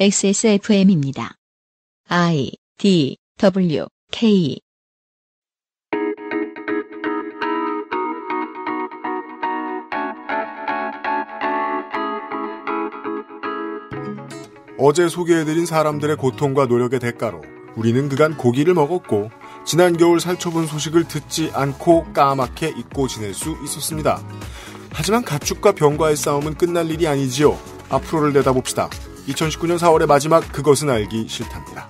XSFM입니다. I D W K 어제 소개해드린 사람들의 고통과 노력의 대가로 우리는 그간 고기를 먹었고 지난 겨울 살처분 소식을 듣지 않고 까맣게 잊고 지낼 수 있었습니다. 하지만 가축과 병과의 싸움은 끝날 일이 아니지요. 앞으로를 내다봅시다. 2019년 4월의 마지막 그것은 알기 싫답니다.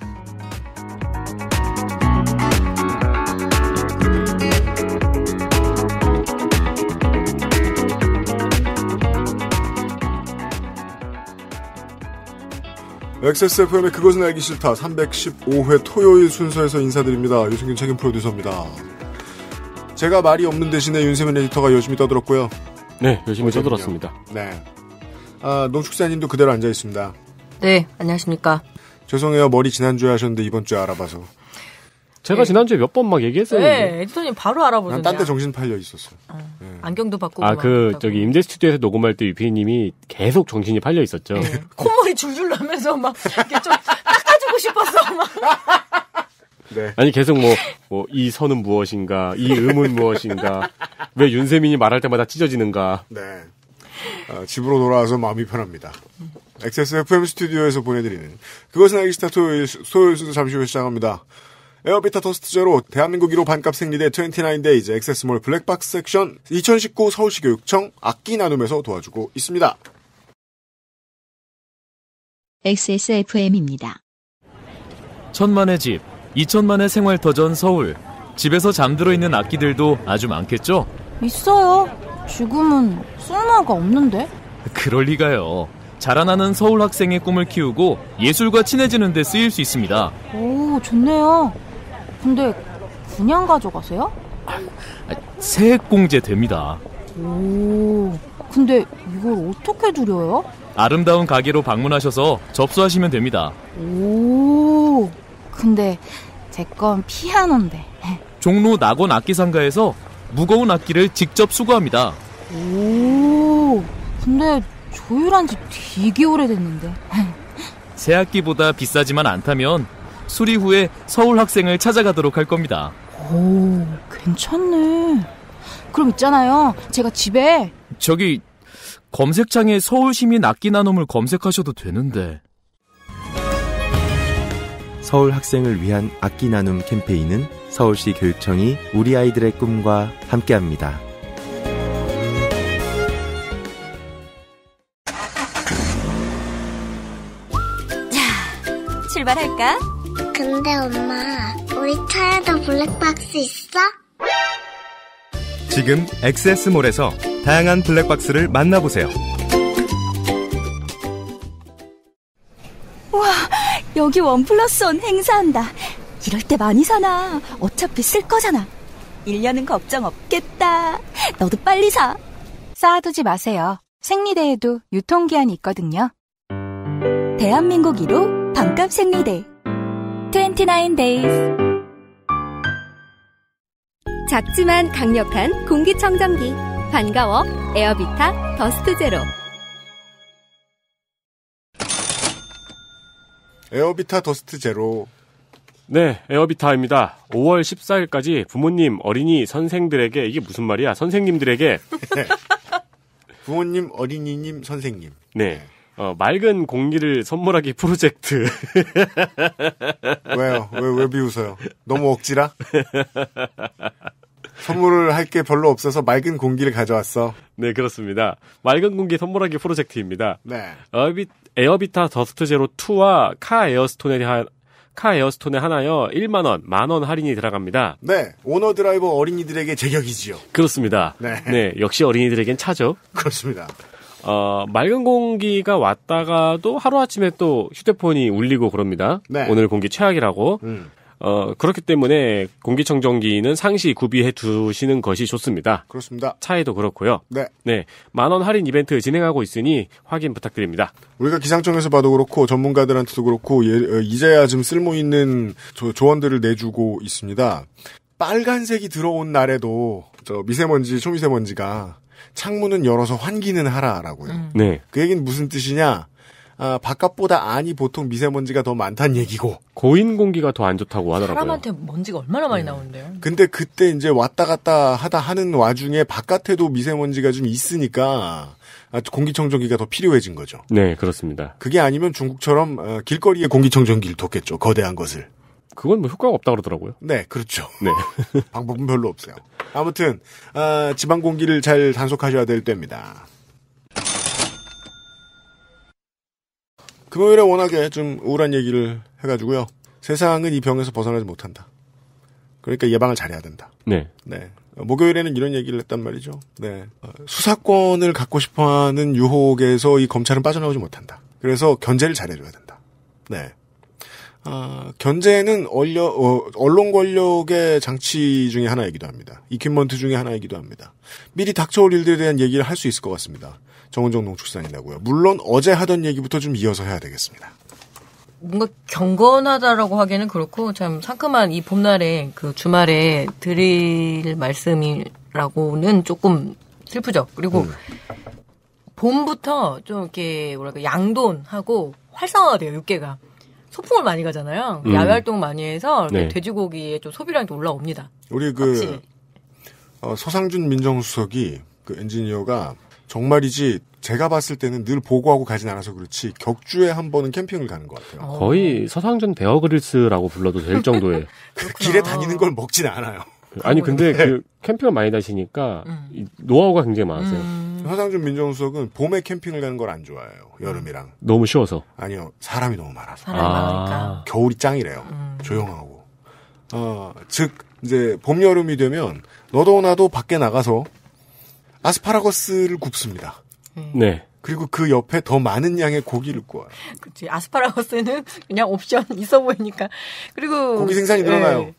XSFM의 그것은 알기 싫다 315회 토요일 순서에서 인사드립니다. 유승균 책임 프로듀서입니다. 제가 말이 없는 대신에 윤세민 에디터가 열심히 떠들었고요. 네, 열심히 떠들었습니다. 네. 아, 농축사님도 그대로 앉아 있습니다. 네, 안녕하십니까. 죄송해요. 머리 지난주에 하셨는데 이번주에 알아봐서. 제가 네. 지난주에 몇 번 막 얘기했어요. 네, 에디터님 바로 알아보던데. 딴데 정신 팔려 있었어. 어. 네. 안경도 바꾸고. 아, 그, 했다고. 저기, 임대 스튜디오에서 녹음할 때 유피님이 계속 정신이 팔려 있었죠. 네. 콧물이 줄줄 나면서 막, 이렇게 좀 닦아주고 싶었어, 막. 네. 아니, 계속 뭐, 뭐, 이 선은 무엇인가, 이 음은 무엇인가, 왜 윤세민이 말할 때마다 찢어지는가. 네. 어, 집으로 돌아와서 마음이 편합니다. 음. XSFM 스튜디오에서 보내드리는 그것은 알기 싫다 토요일, 토요일 순서 잠시 후에 시작합니다. 에어비타 더스트제로 대한민국 1호 반값 생리대 29데이즈 액세스몰 블랙박스 섹션 2019 서울시 교육청 악기 나눔에서 도와주고 있습니다. XSFM입니다. 천만의 집, 2천만의 생활터전 서울. 집에서 잠들어 있는 악기들도 아주 많겠죠? 있어요. 지금은 쓸모가 없는데? 그럴 리가요. 자라나는 서울 학생의 꿈을 키우고 예술과 친해지는 데 쓰일 수 있습니다. 오, 좋네요. 근데 그냥 가져가세요? 아, 아, 세액 공제 됩니다. 오, 근데 이걸 어떻게 두려요 아름다운 가게로 방문하셔서 접수하시면 됩니다. 오, 근데 제 건 피아노인데. 종로 낙원 악기상가에서 무거운 악기를 직접 수거합니다. 오, 근데 조율한 지 되게 오래됐는데. 새 학기보다 비싸지만 않다면 수리 후에 서울 학생을 찾아가도록 할 겁니다. 오, 괜찮네. 그럼 있잖아요. 제가 집에 저기 검색창에 서울 시민 악기 나눔을 검색하셔도 되는데. 서울 학생을 위한 악기 나눔 캠페인은 서울시 교육청이 우리 아이들의 꿈과 함께합니다. 출발할까? 근데 엄마, 우리 차에도 블랙박스 있어? 지금 엑세몰에서 다양한 블랙박스를 만나보세요. 와, 여기 원 플러스 원 행사한다. 이럴 때 많이 사나. 어차피 쓸 거잖아. 1년은 걱정 없겠다. 너도 빨리 사. 쌓아두지 마세요. 생리대에도 유통기한이 있거든요. 대한민국 1호 반값 생리대 29days 작지만 강력한 공기청정기 반가워 에어비타 더스트 제로 에어비타 더스트 제로 네, 에어비타입니다. 5월 14일까지 부모님, 어린이, 선생들에게 이게 무슨 말이야? 선생님들에게 부모님, 어린이님, 선생님. 네. 네. 어, 맑은 공기를 선물하기 프로젝트. 왜요? 왜, 왜 비웃어요? 너무 억지라? 선물을 할 게 별로 없어서 맑은 공기를 가져왔어. 네, 그렇습니다. 맑은 공기 선물하기 프로젝트입니다. 네. 에어비, 에어비타 더스트 제로 2와 카 에어스톤에 한, 카 에어스톤에 하나요 1만원, 만원 할인이 들어갑니다. 네. 오너 드라이버 어린이들에게 제격이지요. 그렇습니다. 네. 네. 역시 어린이들에겐 차죠. 그렇습니다. 어, 맑은 공기가 왔다가도 하루아침에 또 휴대폰이 울리고 그럽니다. 네. 오늘 공기 최악이라고. 음. 어, 그렇기 때문에 공기청정기는 상시 구비해 두시는 것이 좋습니다. 그렇습니다. 차에도 그렇고요. 네. 네. 만원 할인 이벤트 진행하고 있으니 확인 부탁드립니다. 우리가 기상청에서 봐도 그렇고 전문가들한테도 그렇고 예, 어, 이제야 좀 쓸모 있는 조, 조언들을 내주고 있습니다. 빨간색이 들어온 날에도 저 미세먼지, 초미세먼지가 창문은 열어서 환기는 하라라고요. 음. 네. 그 얘기는 무슨 뜻이냐? 아, 바깥보다 안이 보통 미세먼지가 더 많다는 얘기고 고인 공기가 더 안 좋다고 하더라고요. 사람한테 먼지가 얼마나 많이 네. 나오는데요? 근데 그때 이제 왔다 갔다 하다 하는 와중에 바깥에도 미세먼지가 좀 있으니까 아, 공기청정기가 더 필요해진 거죠. 네, 그렇습니다. 그게 아니면 중국처럼 어, 길거리에 공기청정기를 뒀겠죠. 거대한 것을. 그건 뭐 효과가 없다 그러더라고요. 네, 그렇죠. 네. 방법은 별로 없어요. 아무튼 아, 지방 공기를 잘 단속하셔야 될 때입니다. 금요일에 워낙에 좀 우울한 얘기를 해가지고요. 세상은 이 병에서 벗어나지 못한다. 그러니까 예방을 잘해야 된다. 네. 네. 어, 목요일에는 이런 얘기를 했단 말이죠. 네. 어, 수사권을 갖고 싶어 하는 유혹에서 이 검찰은 빠져나오지 못한다. 그래서 견제를 잘해줘야 된다. 네. 아, 견제는 얼려, 어, 언론 권력의 장치 중의 하나이기도 합니다. 이퀴먼트 중의 하나이기도 합니다. 미리 닥쳐올 일들에 대한 얘기를 할 수 있을 것 같습니다. 정은정 농축산이라고요. 물론 어제 하던 얘기부터 좀 이어서 해야 되겠습니다. 뭔가 경건하다라고 하기에는 그렇고 참 상큼한 이 봄날에 그 주말에 드릴 말씀이라고는 조금 슬프죠. 그리고 음. 봄부터 좀 이렇게 뭐랄까 양돈하고 활성화가 돼요. 육개가. 소풍을 많이 가잖아요. 음. 야외 활동 많이 해서 네. 돼지고기의 좀 소비량이 올라옵니다. 우리 그 어, 서상준 민정수석이 그 엔지니어가 정말이지 제가 봤을 때는 늘 보고하고 가진 않아서 그렇지 격주에 한 번은 캠핑을 가는 것 같아요. 거의 서상준 베어그릴스라고 불러도 될 정도의 그 길에 다니는 걸 먹진 않아요. 아니 근데 그 캠핑을 많이 다시니까 음. 노하우가 굉장히 많으세요. 음. 화상준 민정수석은 봄에 캠핑을 가는 걸 안 좋아해요. 여름이랑. 음. 너무 쉬워서. 아니요. 사람이 너무 많아서. 사람이 아. 많으니까. 겨울이 짱이래요. 음. 조용하고. 어, 즉 이제 봄 여름이 되면 너도 나도 밖에 나가서 아스파라거스를 굽습니다. 음. 네. 그리고 그 옆에 더 많은 양의 고기를 구워요. 그렇지. 아스파라거스는 그냥 옵션 있어 보이니까. 그리고 고기 생산이 늘어나요. 네.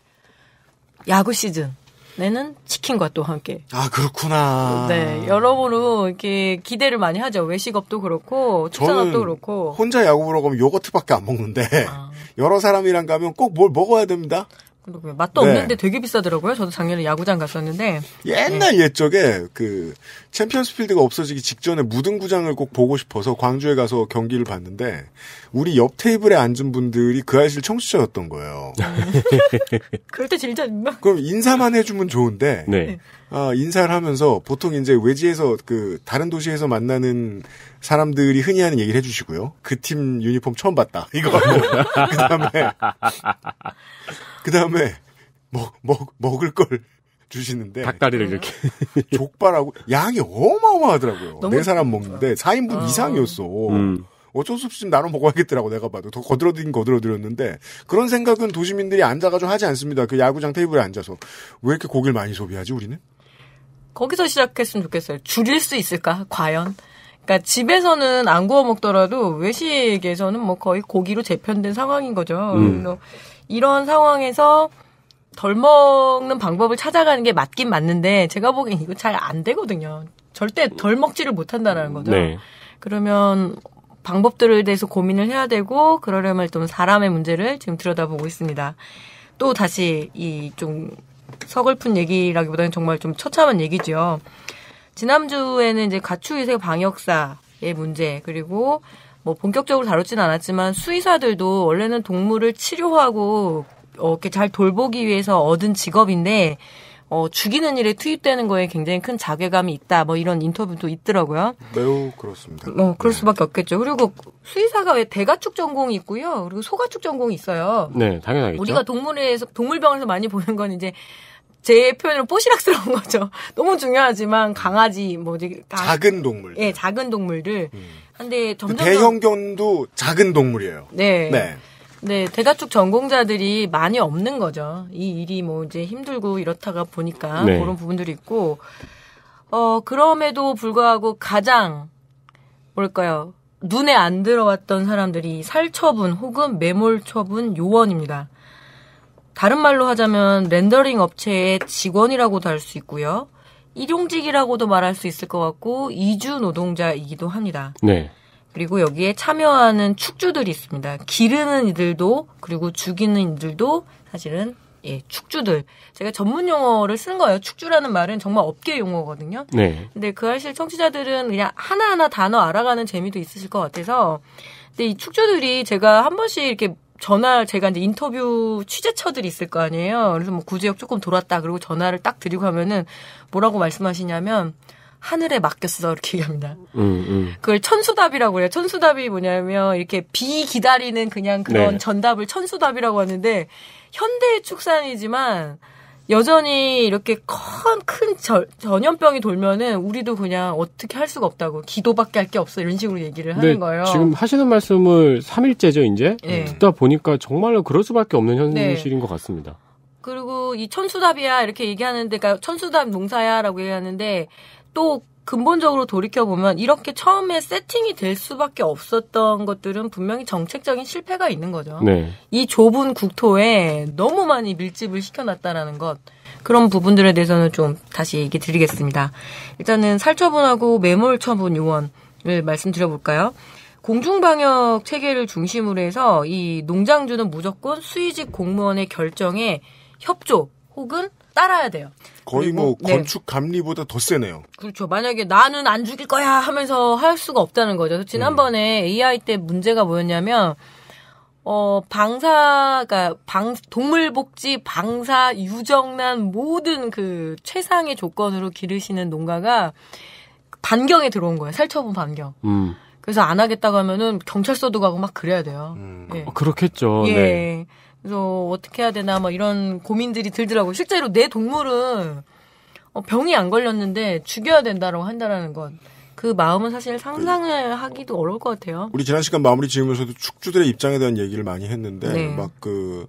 야구 시즌. 내는 치킨과 또 함께. 아 그렇구나. 네, 여러모로 이렇게 기대를 많이 하죠. 외식업도 그렇고 축산업도 그렇고. 혼자 야구 보러 가면 요거트밖에 안 먹는데 아. 여러 사람이랑 가면 꼭 뭘 먹어야 됩니다. 그러고요. 맛도 네. 없는데 되게 비싸더라고요. 저도 작년에 야구장 갔었는데 옛날 네. 옛적에 그 챔피언스필드가 없어지기 직전에 무등구장을 꼭 보고 싶어서 광주에 가서 경기를 봤는데 우리 옆 테이블에 앉은 분들이 그 아이실 청취자였던 거예요. 음. 그럴 때 진짜 그럼 인사만 해주면 좋은데 네. 네. 아, 인사를 하면서 보통 이제 외지에서 그 다른 도시에서 만나는 사람들이 흔히 하는 얘기를 해주시고요. 그 팀 유니폼 처음 봤다. 이거 그 다음에 그 다음에 먹먹 먹을 걸 주시는데 닭다리를 이렇게 족발하고 양이 어마어마하더라고요. 네 사람 먹는데 4인분 아. 이상이었어. 음. 어쩔 수 없이 나눠 먹어야겠더라고 내가 봐도 더 거들어들긴 거들어들었는데 그런 생각은 도시민들이 앉아가지고 하지 않습니다. 그 야구장 테이블에 앉아서 왜 이렇게 고기를 많이 소비하지 우리는? 거기서 시작했으면 좋겠어요. 줄일 수 있을까? 과연? 그러니까 집에서는 안 구워 먹더라도 외식에서는 뭐 거의 고기로 재편된 상황인 거죠. 음. 이런 상황에서 덜 먹는 방법을 찾아가는 게 맞긴 맞는데 제가 보기엔 이거 잘 안 되거든요. 절대 덜 먹지를 못한다라는 거죠. 네. 그러면 방법들에 대해서 고민을 해야 되고 그러려면 좀 사람의 문제를 지금 들여다보고 있습니다. 또 다시 이좀 서글픈 얘기라기보다는 정말 좀 처참한 얘기죠. 지난주에는 이제 가축위생 방역사의 문제 그리고 뭐 본격적으로 다뤘진 않았지만 수의사들도 원래는 동물을 치료하고 어, 이렇게 잘 돌보기 위해서 얻은 직업인데 어, 죽이는 일에 투입되는 거에 굉장히 큰 자괴감이 있다. 뭐 이런 인터뷰도 있더라고요. 매우 그렇습니다. 어, 그럴 네. 수밖에 없겠죠. 그리고 수의사가 왜 대가축 전공이 있고요. 그리고 소가축 전공이 있어요. 네, 당연하겠죠. 우리가 동물에서 동물병원에서 많이 보는 건 이제 제 표현으로 뽀시락스러운 거죠. 너무 중요하지만 강아지 뭐 작은 동물. 예, 작은 동물들. 음. 근데 점점 그 대형견도 작은 동물이에요. 네. 네. 네, 대다축 전공자들이 많이 없는 거죠. 이 일이 뭐 이제 힘들고 이렇다가 보니까 네. 그런 부분들이 있고, 어, 그럼에도 불구하고 가장, 뭘까요? 눈에 안 들어왔던 사람들이 살처분 혹은 매몰처분 요원입니다. 다른 말로 하자면 렌더링 업체의 직원이라고도 할 수 있고요. 일용직이라고도 말할 수 있을 것 같고 이주 노동자이기도 합니다. 네. 그리고 여기에 참여하는 축주들이 있습니다. 기르는 이들도 그리고 죽이는 이들도 사실은 예, 축주들. 제가 전문 용어를 쓴 거예요. 축주라는 말은 정말 업계 용어거든요. 네. 근데 그 사실 청취자들은 그냥 하나하나 단어 알아가는 재미도 있으실 것 같아서. 근데 이 축주들이 제가 한 번씩 이렇게 전화 제가 이제 인터뷰 취재처들이 있을 거 아니에요. 그래서 뭐 구제역 조금 돌았다 그리고 전화를 딱 드리고 하면은 뭐라고 말씀하시냐면 하늘에 맡겼어 이렇게 얘기합니다. 음, 음. 그걸 천수답이라고 해요. 천수답이 뭐냐면 이렇게 비 기다리는 그냥 그런 네. 전답을 천수답이라고 하는데 현대의 축산이지만 여전히 이렇게 큰 큰 전염병이 돌면은 우리도 그냥 어떻게 할 수가 없다고 기도밖에 할 게 없어 이런 식으로 얘기를 하는 거예요. 지금 하시는 말씀을 3일째죠 이제 네. 듣다 보니까 정말로 그럴 수밖에 없는 네. 현실인 네. 것 같습니다. 그리고 이 천수답이야 이렇게 얘기하는데 그러니까 천수답 농사야라고 얘기하는데 또 근본적으로 돌이켜보면 이렇게 처음에 세팅이 될 수밖에 없었던 것들은 분명히 정책적인 실패가 있는 거죠. 네. 이 좁은 국토에 너무 많이 밀집을 시켜놨다라는 것. 그런 부분들에 대해서는 좀 다시 얘기 드리겠습니다. 일단은 살처분하고 매몰처분 요원을 말씀드려볼까요? 공중방역 체계를 중심으로 해서 이 농장주는 무조건 수의직 공무원의 결정에 협조 혹은 따라야 돼요. 거의 그뭐 네. 건축 감리보다 더 세네요. 그렇죠. 만약에 나는 안 죽일 거야 하면서 할 수가 없다는 거죠. 지난번에 음. 네. AI 때 문제가 뭐였냐면 어 방사가 그러니까 방 동물 복지 방사 유정난 모든 그 최상의 조건으로 기르시는 농가가 반경에 들어온 거예요. 살처분 반경. 음. 그래서 안 하겠다고 하면은 경찰서도 가고 막 그래야 돼요. 음. 예. 어, 그렇겠죠. 예. 네. 그래서 어떻게 해야 되나 뭐 이런 고민들이 들더라고요. 실제로 내 동물은 어, 병이 안 걸렸는데 죽여야 된다라고 한다라는 것. 그 마음은 사실 상상을 하기도 어려울 것 같아요. 우리 지난 시간 마무리 지으면서도 축주들의 입장에 대한 얘기를 많이 했는데 네. 막그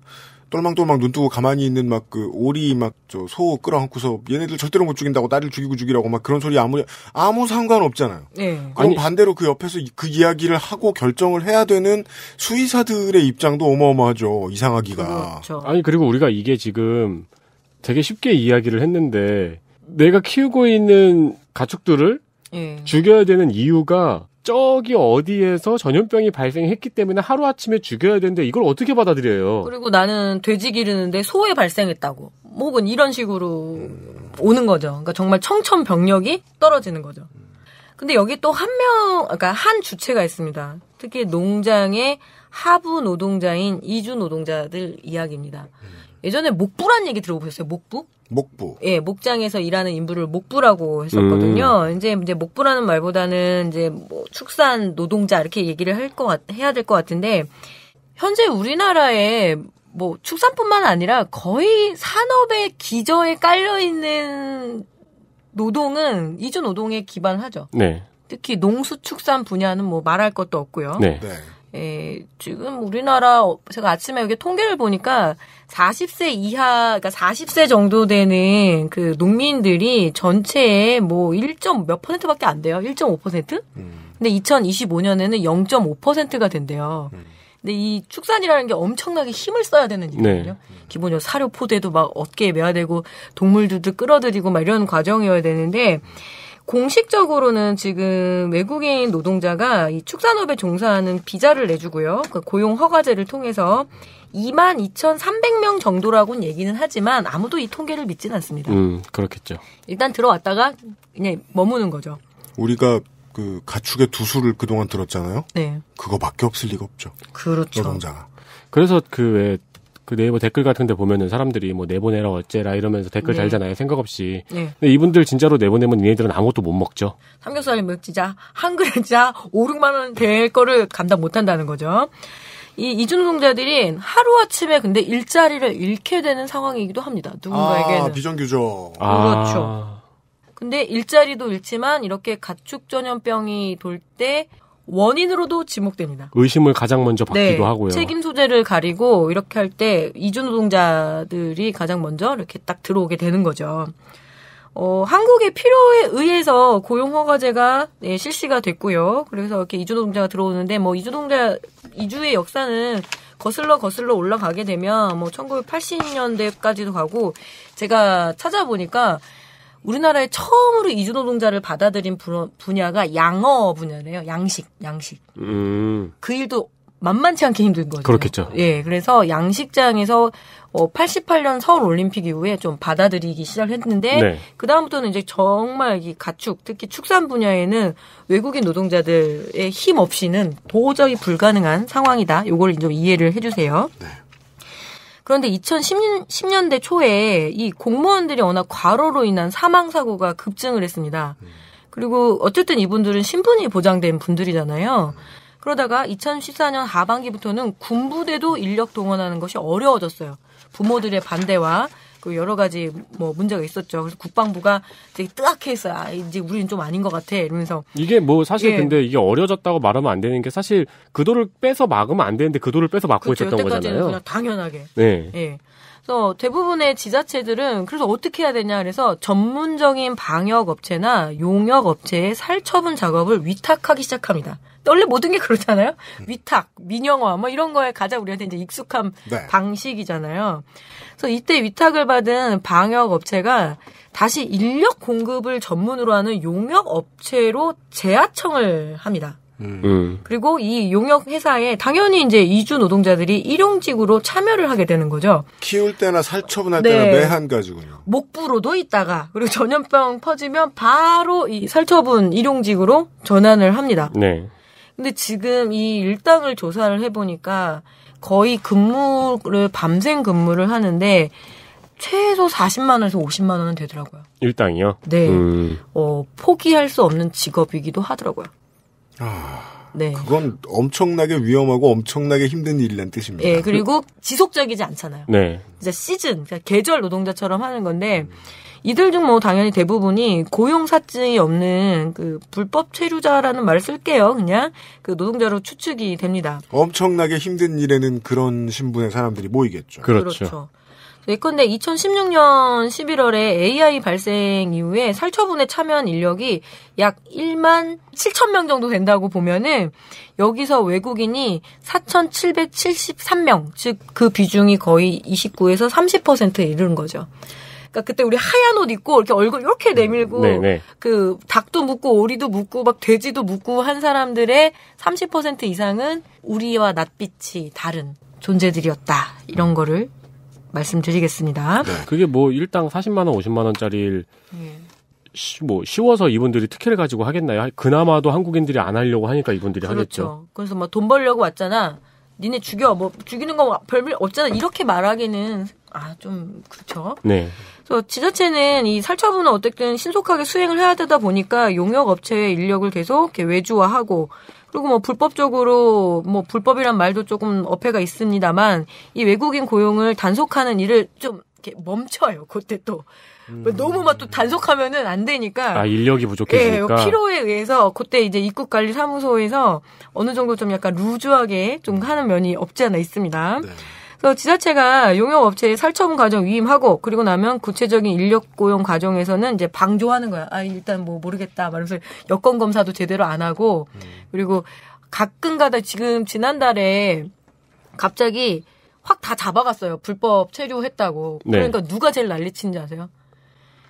똘망똘망 눈 뜨고 가만히 있는 막 그 오리 막 저 소 끌어안고서 얘네들 절대로 못 죽인다고 딸을 죽이고 죽이라고 막 그런 소리 아무 아무 상관 없잖아요. 네. 그럼 아니, 반대로 그 옆에서 그 이야기를 하고 결정을 해야 되는 수의사들의 입장도 어마어마하죠. 이상하기가. 그렇죠. 아니 그리고 우리가 이게 지금 되게 쉽게 이야기를 했는데 내가 키우고 있는 가축들을 네. 죽여야 되는 이유가 저기 어디에서 전염병이 발생했기 때문에 하루아침에 죽여야 되는데 이걸 어떻게 받아들여요? 그리고 나는 돼지 기르는데 소에 발생했다고. 혹은 이런 식으로 오는 거죠. 그러니까 정말 청천벽력이 떨어지는 거죠. 근데 여기 또 한 명, 그러니까 한 주체가 있습니다. 특히 농장의 하부 노동자인 이주 노동자들 이야기입니다. 예전에 목부란 얘기 들어보셨어요? 목부? 목부. 예, 목장에서 일하는 인부를 목부라고 했었거든요. 음. 이제 이제 목부라는 말보다는 이제 뭐 축산 노동자 이렇게 얘기를 할것 해야 될 것 같은데 현재 우리나라에 뭐 축산뿐만 아니라 거의 산업의 기저에 깔려 있는 노동은 이주 노동에 기반하죠. 네. 특히 농수축산 분야는 뭐 말할 것도 없고요. 네. 네. 에, 예, 지금 우리나라 제가 아침에 여기 통계를 보니까 40세 이하 그러니까 40세 정도 되는 그 농민들이 전체에뭐 1. 점몇 퍼센트밖에 안 돼요. 1.5%? 음. 근데 2025년에는 0.5%가 된대요. 음. 근데 이 축산이라는 게 엄청나게 힘을 써야 되는 네. 일이거든요. 네. 기본적으로 사료 포대도 막 어깨에 매야 되고 동물들도 끌어들이고 막 이런 과정이어야 되는데 음. 공식적으로는 지금 외국인 노동자가 이 축산업에 종사하는 비자를 내주고요. 그 고용 허가제를 통해서 22,300명 정도라고는 얘기는 하지만 아무도 이 통계를 믿지는 않습니다. 음, 그렇겠죠. 일단 들어왔다가 그냥 머무는 거죠. 우리가 그 가축의 두수를 그동안 들었잖아요. 네. 그거밖에 없을 리가 없죠. 그렇죠. 노동자가. 그래서 그왜 그 네이버 댓글 같은 데 보면은 사람들이 뭐 내보내라 어째라 이러면서 댓글 네. 달잖아요. 생각 없이. 네. 근데 이분들 진짜로 내보내면 얘네들은 아무것도 못 먹죠. 삼겹살이면 진짜 한 그릇 진짜 5, 6만 원 될 거를 감당 못 한다는 거죠. 이 이주노동자들이 하루아침에 근데 일자리를 잃게 되는 상황이기도 합니다. 누군가에게는. 아, 비정규죠. 아. 그렇죠. 아. 근데 일자리도 잃지만 이렇게 가축 전염병이 돌때 원인으로도 지목됩니다. 의심을 가장 먼저 네, 받기도 네, 하고요. 책임 소재를 가리고 이렇게 할 때 이주 노동자들이 가장 먼저 이렇게 딱 들어오게 되는 거죠. 어, 한국의 필요에 의해서 고용허가제가 네, 실시가 됐고요. 그래서 이렇게 이주 노동자가 들어오는데 뭐 이주 노동자 이주의 역사는 거슬러 거슬러 올라가게 되면 뭐 1980년대까지도 가고 제가 찾아보니까 우리나라에 처음으로 이주노동자를 받아들인 분야가 양어 분야래요. 양식, 양식. 음. 그 일도 만만치 않게 힘든 거죠. 그렇겠죠. 예, 그래서 양식장에서 어 88년 서울 올림픽 이후에 좀 받아들이기 시작했는데 네. 그 다음부터는 이제 정말 이 가축, 특히 축산 분야에는 외국인 노동자들의 힘 없이는 도저히 불가능한 상황이다. 요걸 좀 이해를 해주세요. 네. 그런데 2010년, 대 초에 이 공무원들이 워낙 과로로 인한 사망 사고가 급증을 했습니다. 그리고 어쨌든 이분들은 신분이 보장된 분들이잖아요. 그러다가 2014년 하반기부터는 군부대도 인력 동원하는 것이 어려워졌어요. 부모들의 반대와 그 여러 가지 뭐 문제가 있었죠. 그래서 국방부가 되게 뜨악해 했어요. 아, 이제 우리는 좀 아닌 것 같아. 이러면서. 이게 뭐 사실 예. 근데 이게 어려졌다고 말하면 안 되는 게 사실 그 돌을 빼서 막으면 안 되는데 그 돌을 빼서 막고 그렇죠. 있었던 거잖아요. 그냥 당연하게. 네. 예. 그래서 대부분의 지자체들은 그래서 어떻게 해야 되냐 그래서 전문적인 방역 업체나 용역 업체에 살처분 작업을 위탁하기 시작합니다. 원래 모든 게 그렇잖아요. 음. 위탁, 민영화 뭐 이런 거에 가장 우리한테 이제 익숙한 네. 방식이잖아요. 그래서 이때 위탁을 받은 방역 업체가 다시 인력 공급을 전문으로 하는 용역 업체로 재하청을 합니다. 음. 음. 그리고 이 용역 회사에 당연히 이제 이주 노동자들이 일용직으로 참여를 하게 되는 거죠. 키울 때나 살처분할 네. 때나 매한 가지군요. 목부로도 있다가 그리고 전염병 퍼지면 바로 이 살처분 일용직으로 전환을 합니다. 네. 근데 지금 이 일당을 조사를 해보니까 거의 근무를 밤샘 근무를 하는데 최소 40만 원에서 50만 원은 되더라고요. 일당이요? 네. 음. 어, 포기할 수 없는 직업이기도 하더라고요. 아. 네. 그건 엄청나게 위험하고 엄청나게 힘든 일이란 뜻입니다. 네, 그리고 지속적이지 않잖아요. 네. 진짜 시즌, 그러니까 계절 노동자처럼 하는 건데, 음. 이들 중 뭐 당연히 대부분이 고용 사증이 없는 그 불법 체류자라는 말을 쓸게요. 그냥 그 노동자로 추측이 됩니다. 엄청나게 힘든 일에는 그런 신분의 사람들이 모이겠죠. 그렇죠. 그렇죠. 예컨대 2016년 11월에 AI 발생 이후에 살처분에 참여한 인력이 약 1만 7천 명 정도 된다고 보면은 여기서 외국인이 4,773명, 즉 그 비중이 거의 29에서 30%에 이르는 거죠. 그러니까 그때 우리 하얀 옷 입고 이렇게 얼굴 이렇게 음, 내밀고 네그 네. 닭도 묻고 오리도 묻고 막 돼지도 묻고 한 사람들의 30% 이상은 우리와 낯빛이 다른 존재들이었다 이런 거를 말씀드리겠습니다. 네. 그게 뭐 일당 40만 원, 50만 원짜리뭐 예. 쉬워서 이분들이 특혜를 가지고 하겠나요? 그나마도 한국인들이 안 하려고 하니까 이분들이 그렇죠. 하겠죠. 그래서 막돈 벌려고 왔잖아. 니네 죽여 뭐 죽이는 거 뭐 별별 없잖아. 이렇게 말하기는 아 좀 그렇죠. 네. 그래서 지자체는 이 살처분을 어쨌든 신속하게 수행을 해야 되다 보니까 용역 업체의 인력을 계속 이렇게 외주화하고 그리고 뭐 불법적으로 뭐 불법이란 말도 조금 어폐가 있습니다만 이 외국인 고용을 단속하는 일을 좀 이렇게 멈춰요. 그때 또 음. 너무 막 또 단속하면은 안 되니까 아 인력이 부족해지니까 예, 필요에 의해서 그때 이제 입국 관리 사무소에서 어느 정도 좀 약간 루즈하게 좀 하는 면이 없지 않아 있습니다. 네. 그래서 지자체가 용역업체의 살처분 과정 위임하고 그리고 나면 구체적인 인력 고용 과정에서는 이제 방조하는 거야. 아 일단 뭐 모르겠다. 말면서 여건 검사도 제대로 안 하고 음. 그리고 가끔가다 지금 지난달에 갑자기 확 다 잡아갔어요. 불법 체류했다고. 네. 그러니까 네. 누가 제일 난리치는지 아세요?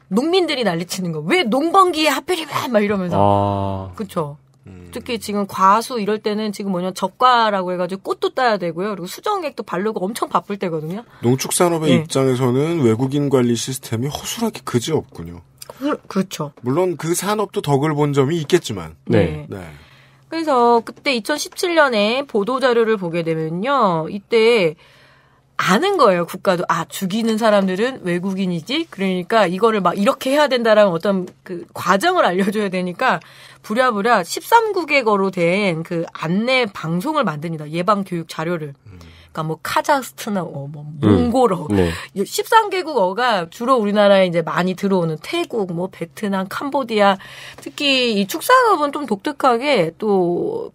농민들이 난리치는 거. 왜 농번기에 하필이면 막 이러면서. 아... 그쵸. 음. 특히 지금 과수 이럴 때는 지금 뭐냐 적과라고 해가지고 꽃도 따야 되고요. 그리고 수정액도 바르고 엄청 바쁠 때거든요. 농축산업의 네. 입장에서는 외국인 관리 시스템이 허술하기 그지 없군요. 그, 그렇죠. 물론 그 산업도 덕을 본 점이 있겠지만. 네. 네. 네. 그래서 그때 2017년에 보도 자료를 보게 되면요. 이때 아는 거예요, 국가도. 아, 죽이는 사람들은 외국인이지? 그러니까 이거를 막 이렇게 해야 된다라는 어떤 그 과정을 알려줘야 되니까 부랴부랴 13국에거로 된 그 안내 방송을 만듭니다. 예방 교육 자료를. 그러니까 뭐카자흐스트나뭐 어, 음. 몽골어 음, 네. 13개국어가 주로 우리나라에 이제 많이 들어오는 태국, 뭐 베트남, 캄보디아 특히 이 축산업은 좀 독특하게 또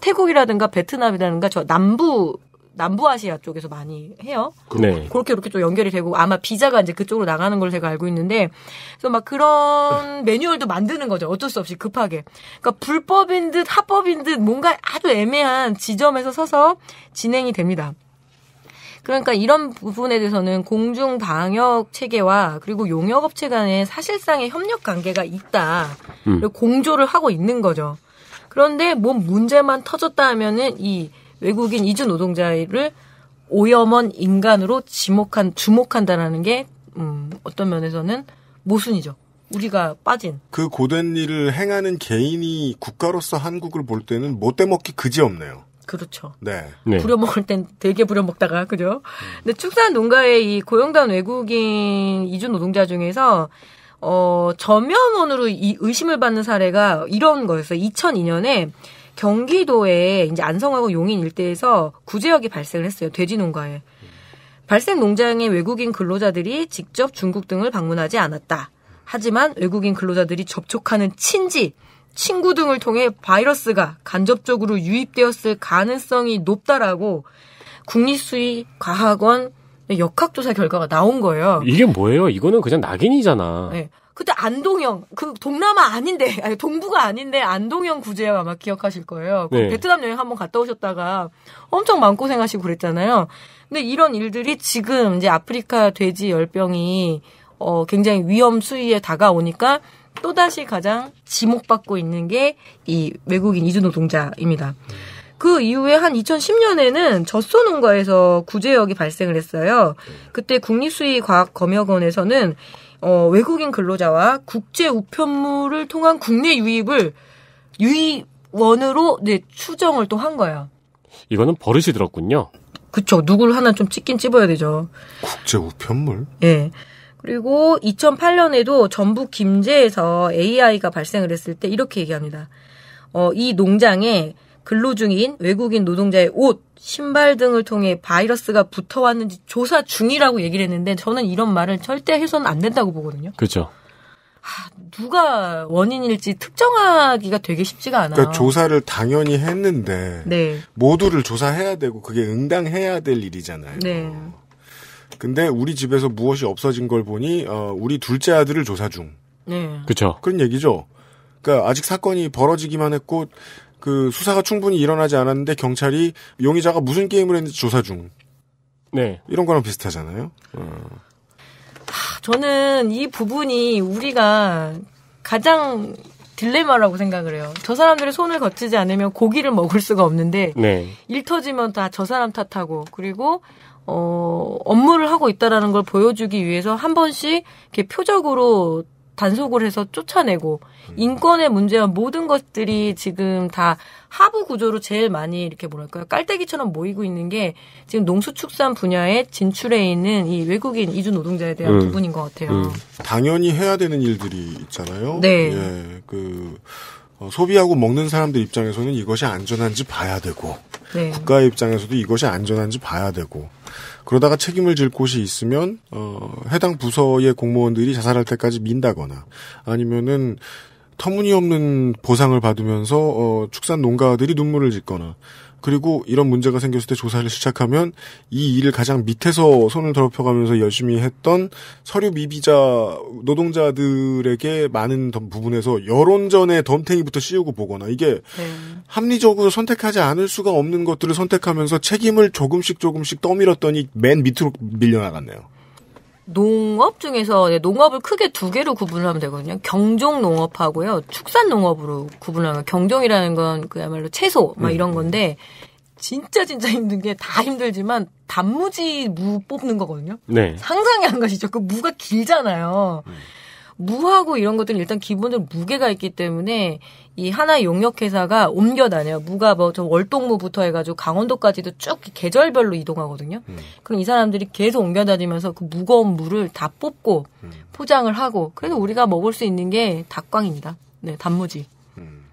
태국이라든가 베트남이라든가 저 남부 남부아시아 쪽에서 많이 해요. 네. 그렇게 이렇게 또 연결이 되고 아마 비자가 이제 그쪽으로 나가는 걸 제가 알고 있는데 그래서 막 그런 매뉴얼도 만드는 거죠. 어쩔 수 없이 급하게. 그러니까 불법인 듯 합법인 듯 뭔가 아주 애매한 지점에서 서서 진행이 됩니다. 그러니까 이런 부분에 대해서는 공중 방역 체계와 그리고 용역 업체 간의 사실상의 협력 관계가 있다. 음. 공조를 하고 있는 거죠. 그런데 뭔 문제만 터졌다 하면은 이 외국인 이주 노동자를 오염원 인간으로 지목한 주목한다라는 게 음, 어떤 면에서는 모순이죠. 우리가 빠진 그 고된 일을 행하는 개인이 국가로서 한국을 볼 때는 못돼 뭐 먹기 그지없네요. 그렇죠. 네. 네. 부려먹을 땐 되게 부려먹다가 그죠. 근데 축산 농가의 이 고용된 외국인 이주 노동자 중에서 어 전면원으로 이 의심을 받는 사례가 이런 거였어요. 2002년에 경기도에 이제 안성하고 용인 일대에서 구제역이 발생을 했어요. 돼지 농가에. 발생 농장에 외국인 근로자들이 직접 중국 등을 방문하지 않았다. 하지만 외국인 근로자들이 접촉하는 친지, 친구 등을 통해 바이러스가 간접적으로 유입되었을 가능성이 높다라고 국립수의과학원 역학조사 결과가 나온 거예요. 이게 뭐예요? 이거는 그냥 낙인이잖아. 네. 그때 안동형그 동남아 아닌데 아니 동부가 아닌데 안동형 구제역 아마 기억하실 거예요. 그 네. 베트남 여행 한번 갔다 오셨다가 엄청 마음고생하시고 그랬잖아요. 근데 이런 일들이 지금 이제 아프리카 돼지 열병이 어 굉장히 위험 수위에 다가오니까 또다시 가장 지목받고 있는 게 이 외국인 이주 노동자입니다. 그 이후에 한 2010년에는 젖소농가에서 구제역이 발생을 했어요. 그때 국립수의과학검역원에서는 어, 외국인 근로자와 국제 우편물을 통한 국내 유입을 유입원으로 네, 추정을 또 한거야 이거는 버릇이 들었군요. 그쵸. 누구를 하나 좀 찍긴 찝어야 되죠. 국제 우편물? 예. 네. 그리고 2008년에도 전북 김제에서 AI가 발생을 했을 때 이렇게 얘기합니다. 어, 이 농장에 근로 중인 외국인 노동자의 옷, 신발 등을 통해 바이러스가 붙어왔는지 조사 중이라고 얘기를 했는데 저는 이런 말을 절대 해서는 안 된다고 보거든요. 그렇죠. 하, 아, 누가 원인일지 특정하기가 되게 쉽지가 않아요. 그러니까 조사를 당연히 했는데 네. 모두를 조사해야 되고 그게 응당해야 될 일이잖아요. 네. 근데 우리 집에서 무엇이 없어진 걸 보니 어, 우리 둘째 아들을 조사 중. 네. 그렇죠. 그런 얘기죠. 그러니까 아직 사건이 벌어지기만 했고 그 수사가 충분히 일어나지 않았는데 경찰이 용의자가 무슨 게임을 했는지 조사 중. 네. 이런 거랑 비슷하잖아요. 어. 저는 이 부분이 우리가 가장 딜레마라고 생각을 해요. 저 사람들의 손을 거치지 않으면 고기를 먹을 수가 없는데 네. 일 터지면 다 저 사람 탓하고 그리고 어, 업무를 하고 있다라는 걸 보여주기 위해서 한 번씩 이렇게 표적으로 단속을 해서 쫓아내고 음. 인권의 문제와 모든 것들이 지금 다 하부 구조로 제일 많이 이렇게 뭐랄까요 깔때기처럼 모이고 있는 게 지금 농수축산 분야에 진출해 있는 이 외국인 이주 노동자에 대한 음. 부분인 것 같아요. 음. 당연히 해야 되는 일들이 있잖아요. 네. 예, 그 어, 소비하고 먹는 사람들 입장에서는 이것이 안전한지 봐야 되고 네. 국가의 입장에서도 이것이 안전한지 봐야 되고 그러다가 책임을 질 곳이 있으면 어, 해당 부서의 공무원들이 자살할 때까지 민다거나 아니면은 터무니없는 보상을 받으면서 어, 축산 농가들이 눈물을 짓거나 그리고 이런 문제가 생겼을 때 조사를 시작하면 이 일을 가장 밑에서 손을 더럽혀가면서 열심히 했던 서류 미비자 노동자들에게 많은 부분에서 여론전에 덤탱이부터 씌우고 보거나 이게 음. 합리적으로 선택하지 않을 수가 없는 것들을 선택하면서 책임을 조금씩 조금씩 떠밀었더니 맨 밑으로 밀려나갔네요. 농업 중에서 네, 농업을 크게 두 개로 구분을 하면 되거든요. 경종 농업하고요. 축산 농업으로 구분 하면 경종이라는 건 그야말로 채소 막 네, 이런 네. 건데 진짜 진짜 힘든 게 다 힘들지만 단무지 무 뽑는 거거든요. 네. 상상이 안 가시죠? 그 무가 길잖아요. 음. 무하고 이런 것들은 일단 기본적으로 무게가 있기 때문에 이 하나 용역회사가 옮겨 다녀요. 무가 뭐저 월동무부터 해가지고 강원도까지도 쭉 계절별로 이동하거든요. 음. 그럼 이 사람들이 계속 옮겨 다니면서 그 무거운 물을 다 뽑고 음. 포장을 하고 그래서 우리가 먹을 수 있는 게 닭광입니다. 네, 단무지. 음.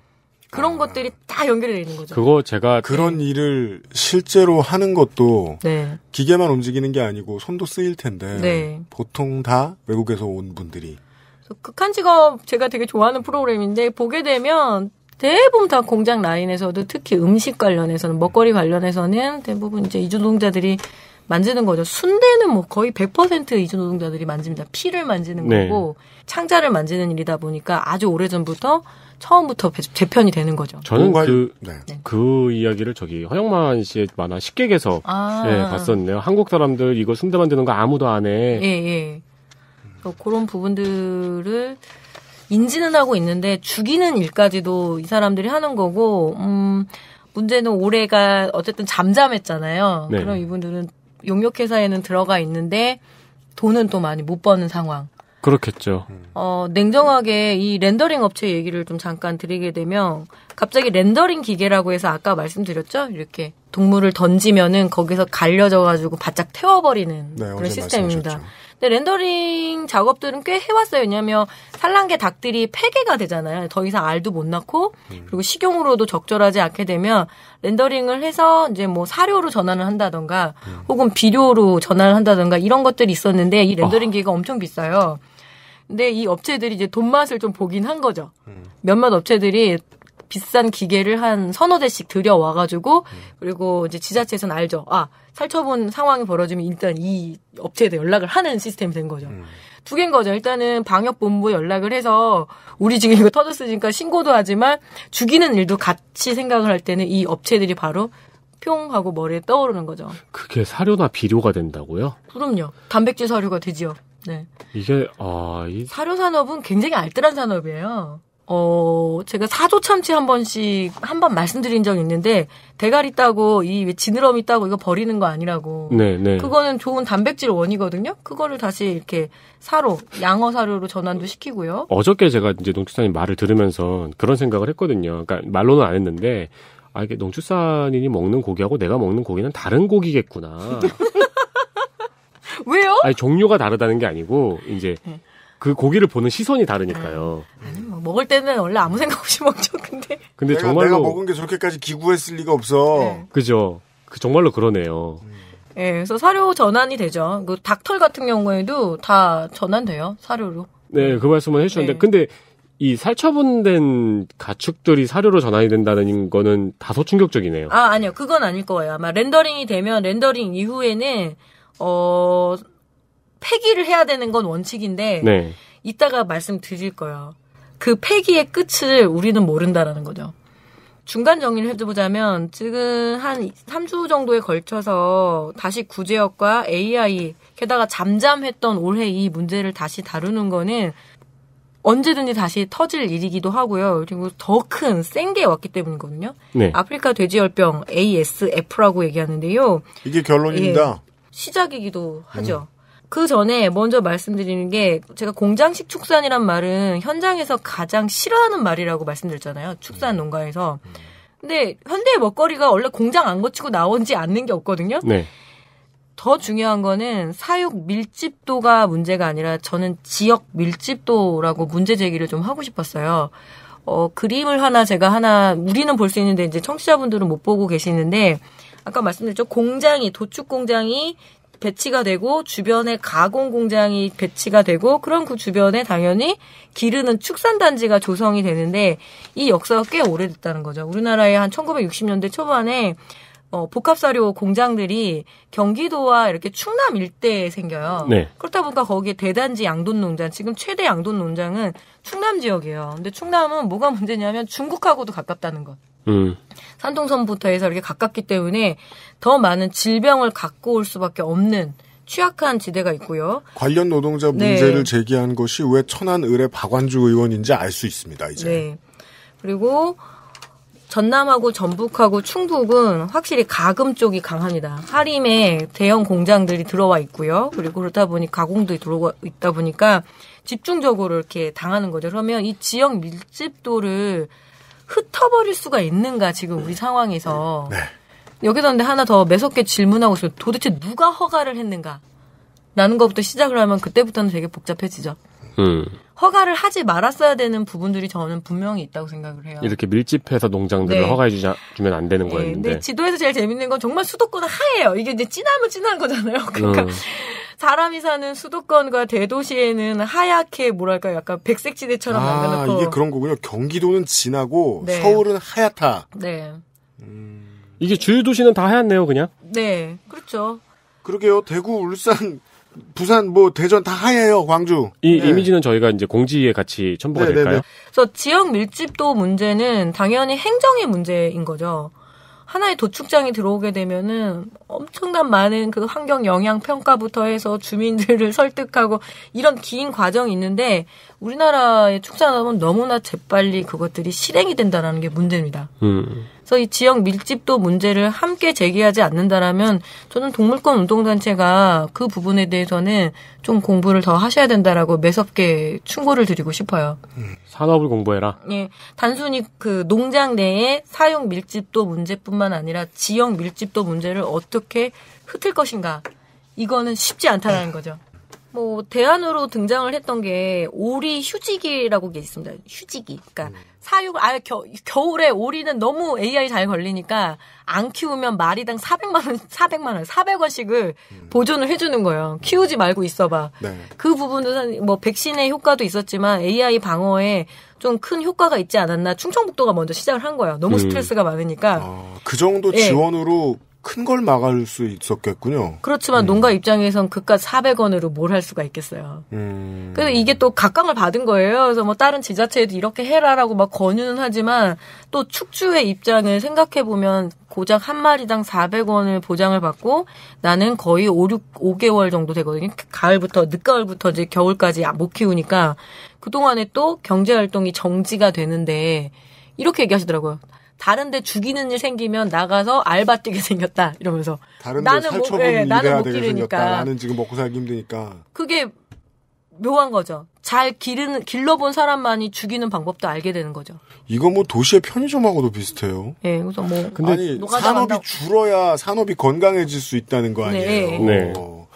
그런 아. 것들이 다 연결되어 있는 거죠. 그거 제가 그런 네. 일을 실제로 하는 것도 네. 기계만 움직이는 게 아니고 손도 쓰일 텐데 네. 보통 다 외국에서 온 분들이 극한 직업 제가 되게 좋아하는 프로그램인데 보게 되면 대부분 다 공장 라인에서도 특히 음식 관련해서는 먹거리 관련해서는 대부분 이제 이주 노동자들이 만지는 거죠. 순대는 뭐 거의 100% 이주 노동자들이 만집니다. 피를 만지는 네. 거고 네. 창자를 만지는 일이다 보니까 아주 오래전부터 처음부터 재편이 되는 거죠. 저는 그, 네. 네. 그 이야기를 저기 허영만 씨의 만화 식객에서 아~ 예, 봤었네요. 한국 사람들 이거 순대 만드는 거 아무도 안 해. 예, 예. 어, 그런 부분들을 인지는 하고 있는데 죽이는 일까지도 이 사람들이 하는 거고 음 문제는 올해가 어쨌든 잠잠했잖아요. 네. 그럼 이분들은 용역회사에는 들어가 있는데 돈은 또 많이 못 버는 상황. 그렇겠죠. 어, 냉정하게 이 렌더링 업체 얘기를 좀 잠깐 드리게 되면 갑자기 렌더링 기계라고 해서 아까 말씀드렸죠? 이렇게 동물을 던지면은 거기서 갈려져 가지고 바짝 태워버리는 네, 그런 시스템입니다. 말씀하셨죠. 근데 네, 렌더링 작업들은 꽤 해왔어요. 왜냐하면 산란계 닭들이 폐계가 되잖아요. 더 이상 알도 못 낳고 음. 그리고 식용으로도 적절하지 않게 되면 렌더링을 해서 이제 뭐 사료로 전환을 한다던가 음. 혹은 비료로 전환을 한다던가 이런 것들이 있었는데 이 렌더링기가 아. 계 엄청 비싸요. 근데 이 업체들이 이제 돈 맛을 좀 보긴 한 거죠. 음. 몇몇 업체들이 비싼 기계를 한 서너 대씩 들여와가지고 음. 그리고 이제 지자체에서는 알죠. 아 살처분 상황이 벌어지면 일단 이 업체에 연락을 하는 시스템이 된 거죠. 음. 두 개인 거죠. 일단은 방역본부에 연락을 해서 우리 지금 이거 터졌으니까 신고도 하지만 죽이는 일도 같이 생각을 할 때는 이 업체들이 바로 뿅 하고 머리에 떠오르는 거죠. 그게 사료나 비료가 된다고요? 그럼요. 단백질 사료가 되지요. 네. 이게 아, 이... 사료 산업은 굉장히 알뜰한 산업이에요. 어, 제가 사조 참치 한 번씩, 한 번 말씀드린 적 있는데, 대가리 따고, 이 지느러미 따고 이거 버리는 거 아니라고. 네, 네. 그거는 좋은 단백질 원이거든요? 그거를 다시 이렇게 사로, 양어 사료로 전환도 시키고요. 어저께 제가 이제 농축산이 말을 들으면서 그런 생각을 했거든요. 그러니까 말로는 안 했는데, 아, 이게 농축산인이 먹는 고기하고 내가 먹는 고기는 다른 고기겠구나. 왜요? 아니, 종류가 다르다는 게 아니고, 이제, 네. 그 고기를 보는 시선이 다르니까요. 음. 아니, 뭐 먹을 때는 원래 아무 생각 없이 먹죠. 근데 근데 내가, 정말로 내가 먹은 게 저렇게까지 기구했을 리가 없어. 네. 그죠. 그 정말로 그러네요. 음. 예, 그래서 사료 전환이 되죠. 그 닭털 같은 경우에도 다 전환돼요. 사료로. 네, 그 말씀을 해주셨는데, 네. 근데 이 살처분된 가축들이 사료로 전환이 된다는 거는 다소 충격적이네요. 아, 아니요. 그건 아닐 거예요. 아마 렌더링이 되면 렌더링 이후에는, 어, 폐기를 해야 되는 건 원칙인데 네. 이따가 말씀드릴 거예요. 그 폐기의 끝을 우리는 모른다라는 거죠. 중간 정리를 해보자면 지금 한 3주 정도에 걸쳐서 다시 구제역과 AI 게다가 잠잠했던 올해 이 문제를 다시 다루는 거는 언제든지 다시 터질 일이기도 하고요. 그리고 더큰센 게 왔기 때문이거든요. 네. 아프리카 돼지열병 ASF라고 얘기하는데요. 이게 결론입니다. 예, 시작이기도 하죠. 음. 그 전에 먼저 말씀드리는 게 제가 공장식 축산이란 말은 현장에서 가장 싫어하는 말이라고 말씀드렸잖아요. 축산 음. 농가에서. 음. 근데 현대의 먹거리가 원래 공장 안 거치고 나오지 않는 게 없거든요. 네. 더 중요한 거는 사육 밀집도가 문제가 아니라 저는 지역 밀집도라고 문제 제기를 좀 하고 싶었어요. 어, 그림을 하나 제가 하나 우리는 볼 수 있는데 이제 청취자분들은 못 보고 계시는데 아까 말씀드렸죠. 공장이 도축 공장이 배치가 되고 주변에 가공 공장이 배치가 되고 그런 그 주변에 당연히 기르는 축산 단지가 조성이 되는데 이 역사가 꽤 오래됐다는 거죠. 우리나라의한 1960년대 초반에 어, 복합사료 공장들이 경기도와 이렇게 충남 일대에 생겨요. 네. 그렇다 보니까 거기에 대단지 양돈농장, 지금 최대 양돈농장은 충남 지역이에요. 근데 충남은 뭐가 문제냐면 중국하고도 가깝다는 것. 음. 산동선부터해서 이렇게 가깝기 때문에 더 많은 질병을 갖고 올 수밖에 없는 취약한 지대가 있고요. 관련 노동자 네. 문제를 네. 제기한 것이 왜 천안 을의 박완주 의원인지 알 수 있습니다. 이제. 네. 그리고 전남하고 전북하고 충북은 확실히 가금 쪽이 강합니다. 하림에 대형 공장들이 들어와 있고요. 그리고 그렇다 보니 가공도 들어와 있다 보니까 집중적으로 이렇게 당하는 거죠. 그러면 이 지역 밀집도를 흩어버릴 수가 있는가 지금 우리 상황에서 네. 네. 여기서 근데 하나 더 매섭게 질문하고 싶어요. 도대체 누가 허가를 했는가? 라는 것부터 시작을 하면 그때부터는 되게 복잡해지죠. 음. 허가를 하지 말았어야 되는 부분들이 저는 분명히 있다고 생각을 해요. 이렇게 밀집해서 농장들을 네. 허가해 주면안 되는 네. 거였는데. 근 지도에서 제일 재밌는 건 정말 수도권 하예요. 이게 이제 진하면 진한 거잖아요. 그러니까 음. 사람이 사는 수도권과 대도시에는 하얗게 뭐랄까 약간 백색지대처럼 아, 고 이게 그런 거군요. 경기도는 진하고 네. 서울은 하얗다. 네. 음... 이게 주요 도시는 다 하얗네요, 그냥. 네, 그렇죠. 그러게요. 대구, 울산, 부산, 뭐 대전 다 하얘요. 광주. 이 네. 이미지는 저희가 이제 공지에 같이 첨부가 네네 네, 될까요? 네. 그래서 지역 밀집도 문제는 당연히 행정의 문제인 거죠. 하나의 도축장이 들어오게 되면은 엄청난 많은 그 환경 영향 평가부터 해서 주민들을 설득하고 이런 긴 과정이 있는데 우리나라의 축산업은 너무나 재빨리 그것들이 실행이 된다라는 게 문제입니다. 음. 그래서 이 지역 밀집도 문제를 함께 제기하지 않는다라면 저는 동물권 운동단체가 그 부분에 대해서는 좀 공부를 더 하셔야 된다라고 매섭게 충고를 드리고 싶어요. 음. 산업을 공부해라. 예. 단순히 그 농장 내에 사용 밀집도 문제뿐만 아니라 지역 밀집도 문제를 어떻게 흩을 것인가. 이거는 쉽지 않다라는 음. 거죠. 뭐 대안으로 등장을 했던 게 오리 휴지기라고 게 있습니다. 휴지기. 그러니까 음. 사육을 아예 겨, 겨울에 오리는 너무 AI 잘 걸리니까 안 키우면 마리당 400만 원, 400만 원, 400원씩을 음. 보존을 해주는 거예요. 키우지 말고 있어봐. 네. 그 부분도 뭐 백신의 효과도 있었지만 AI 방어에 좀 큰 효과가 있지 않았나. 충청북도가 먼저 시작을 한 거예요. 너무 음. 스트레스가 많으니까. 아, 그 정도 예. 지원으로 예. 큰걸 막을 수 있었겠군요. 그렇지만 음. 농가 입장에선 그깟 400원으로 뭘 할 수가 있겠어요. 음. 그래서 이게 또 각광을 받은 거예요. 그래서 뭐 다른 지자체에도 이렇게 해라라고 막 권유는 하지만 또 축주의 입장을 생각해 보면 고작 한 마리당 400원을 보장을 받고 나는 거의 5, 6, 5개월 정도 되거든요. 가을부터 늦가을부터 이제 겨울까지 못 키우니까 그 동안에 또 경제 활동이 정지가 되는데 이렇게 얘기하시더라고요. 다른데 죽이는 일 생기면 나가서 알바 뛰게 생겼다 이러면서 나는 못, 네, 예, 나는 못 기르니까 나는 지금 먹고 살기 힘드니까 그게 묘한 거죠. 잘기르 길러본 사람만이 죽이는 방법도 알게 되는 거죠. 이거 뭐 도시의 편의점하고도 비슷해요. 예, 네, 그래서 뭐 근데 아니, 산업이 한다고. 줄어야 산업이 건강해질 수 있다는 거 아니에요. 네. 네. 어.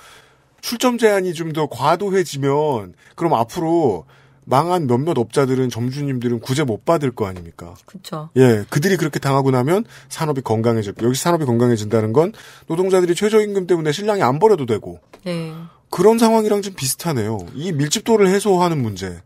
출점 제한이 좀 더 과도해지면 그럼 앞으로 망한 몇몇 업자들은 점주님들은 구제 못 받을 거 아닙니까? 그렇죠. 예, 그들이 그렇게 당하고 나면 산업이 건강해질여기 산업이 건강해진다는 건 노동자들이 최저임금 때문에 신랑이 안 버려도 되고 네. 그런 상황이랑 좀 비슷하네요. 이 밀집도를 해소하는 문제.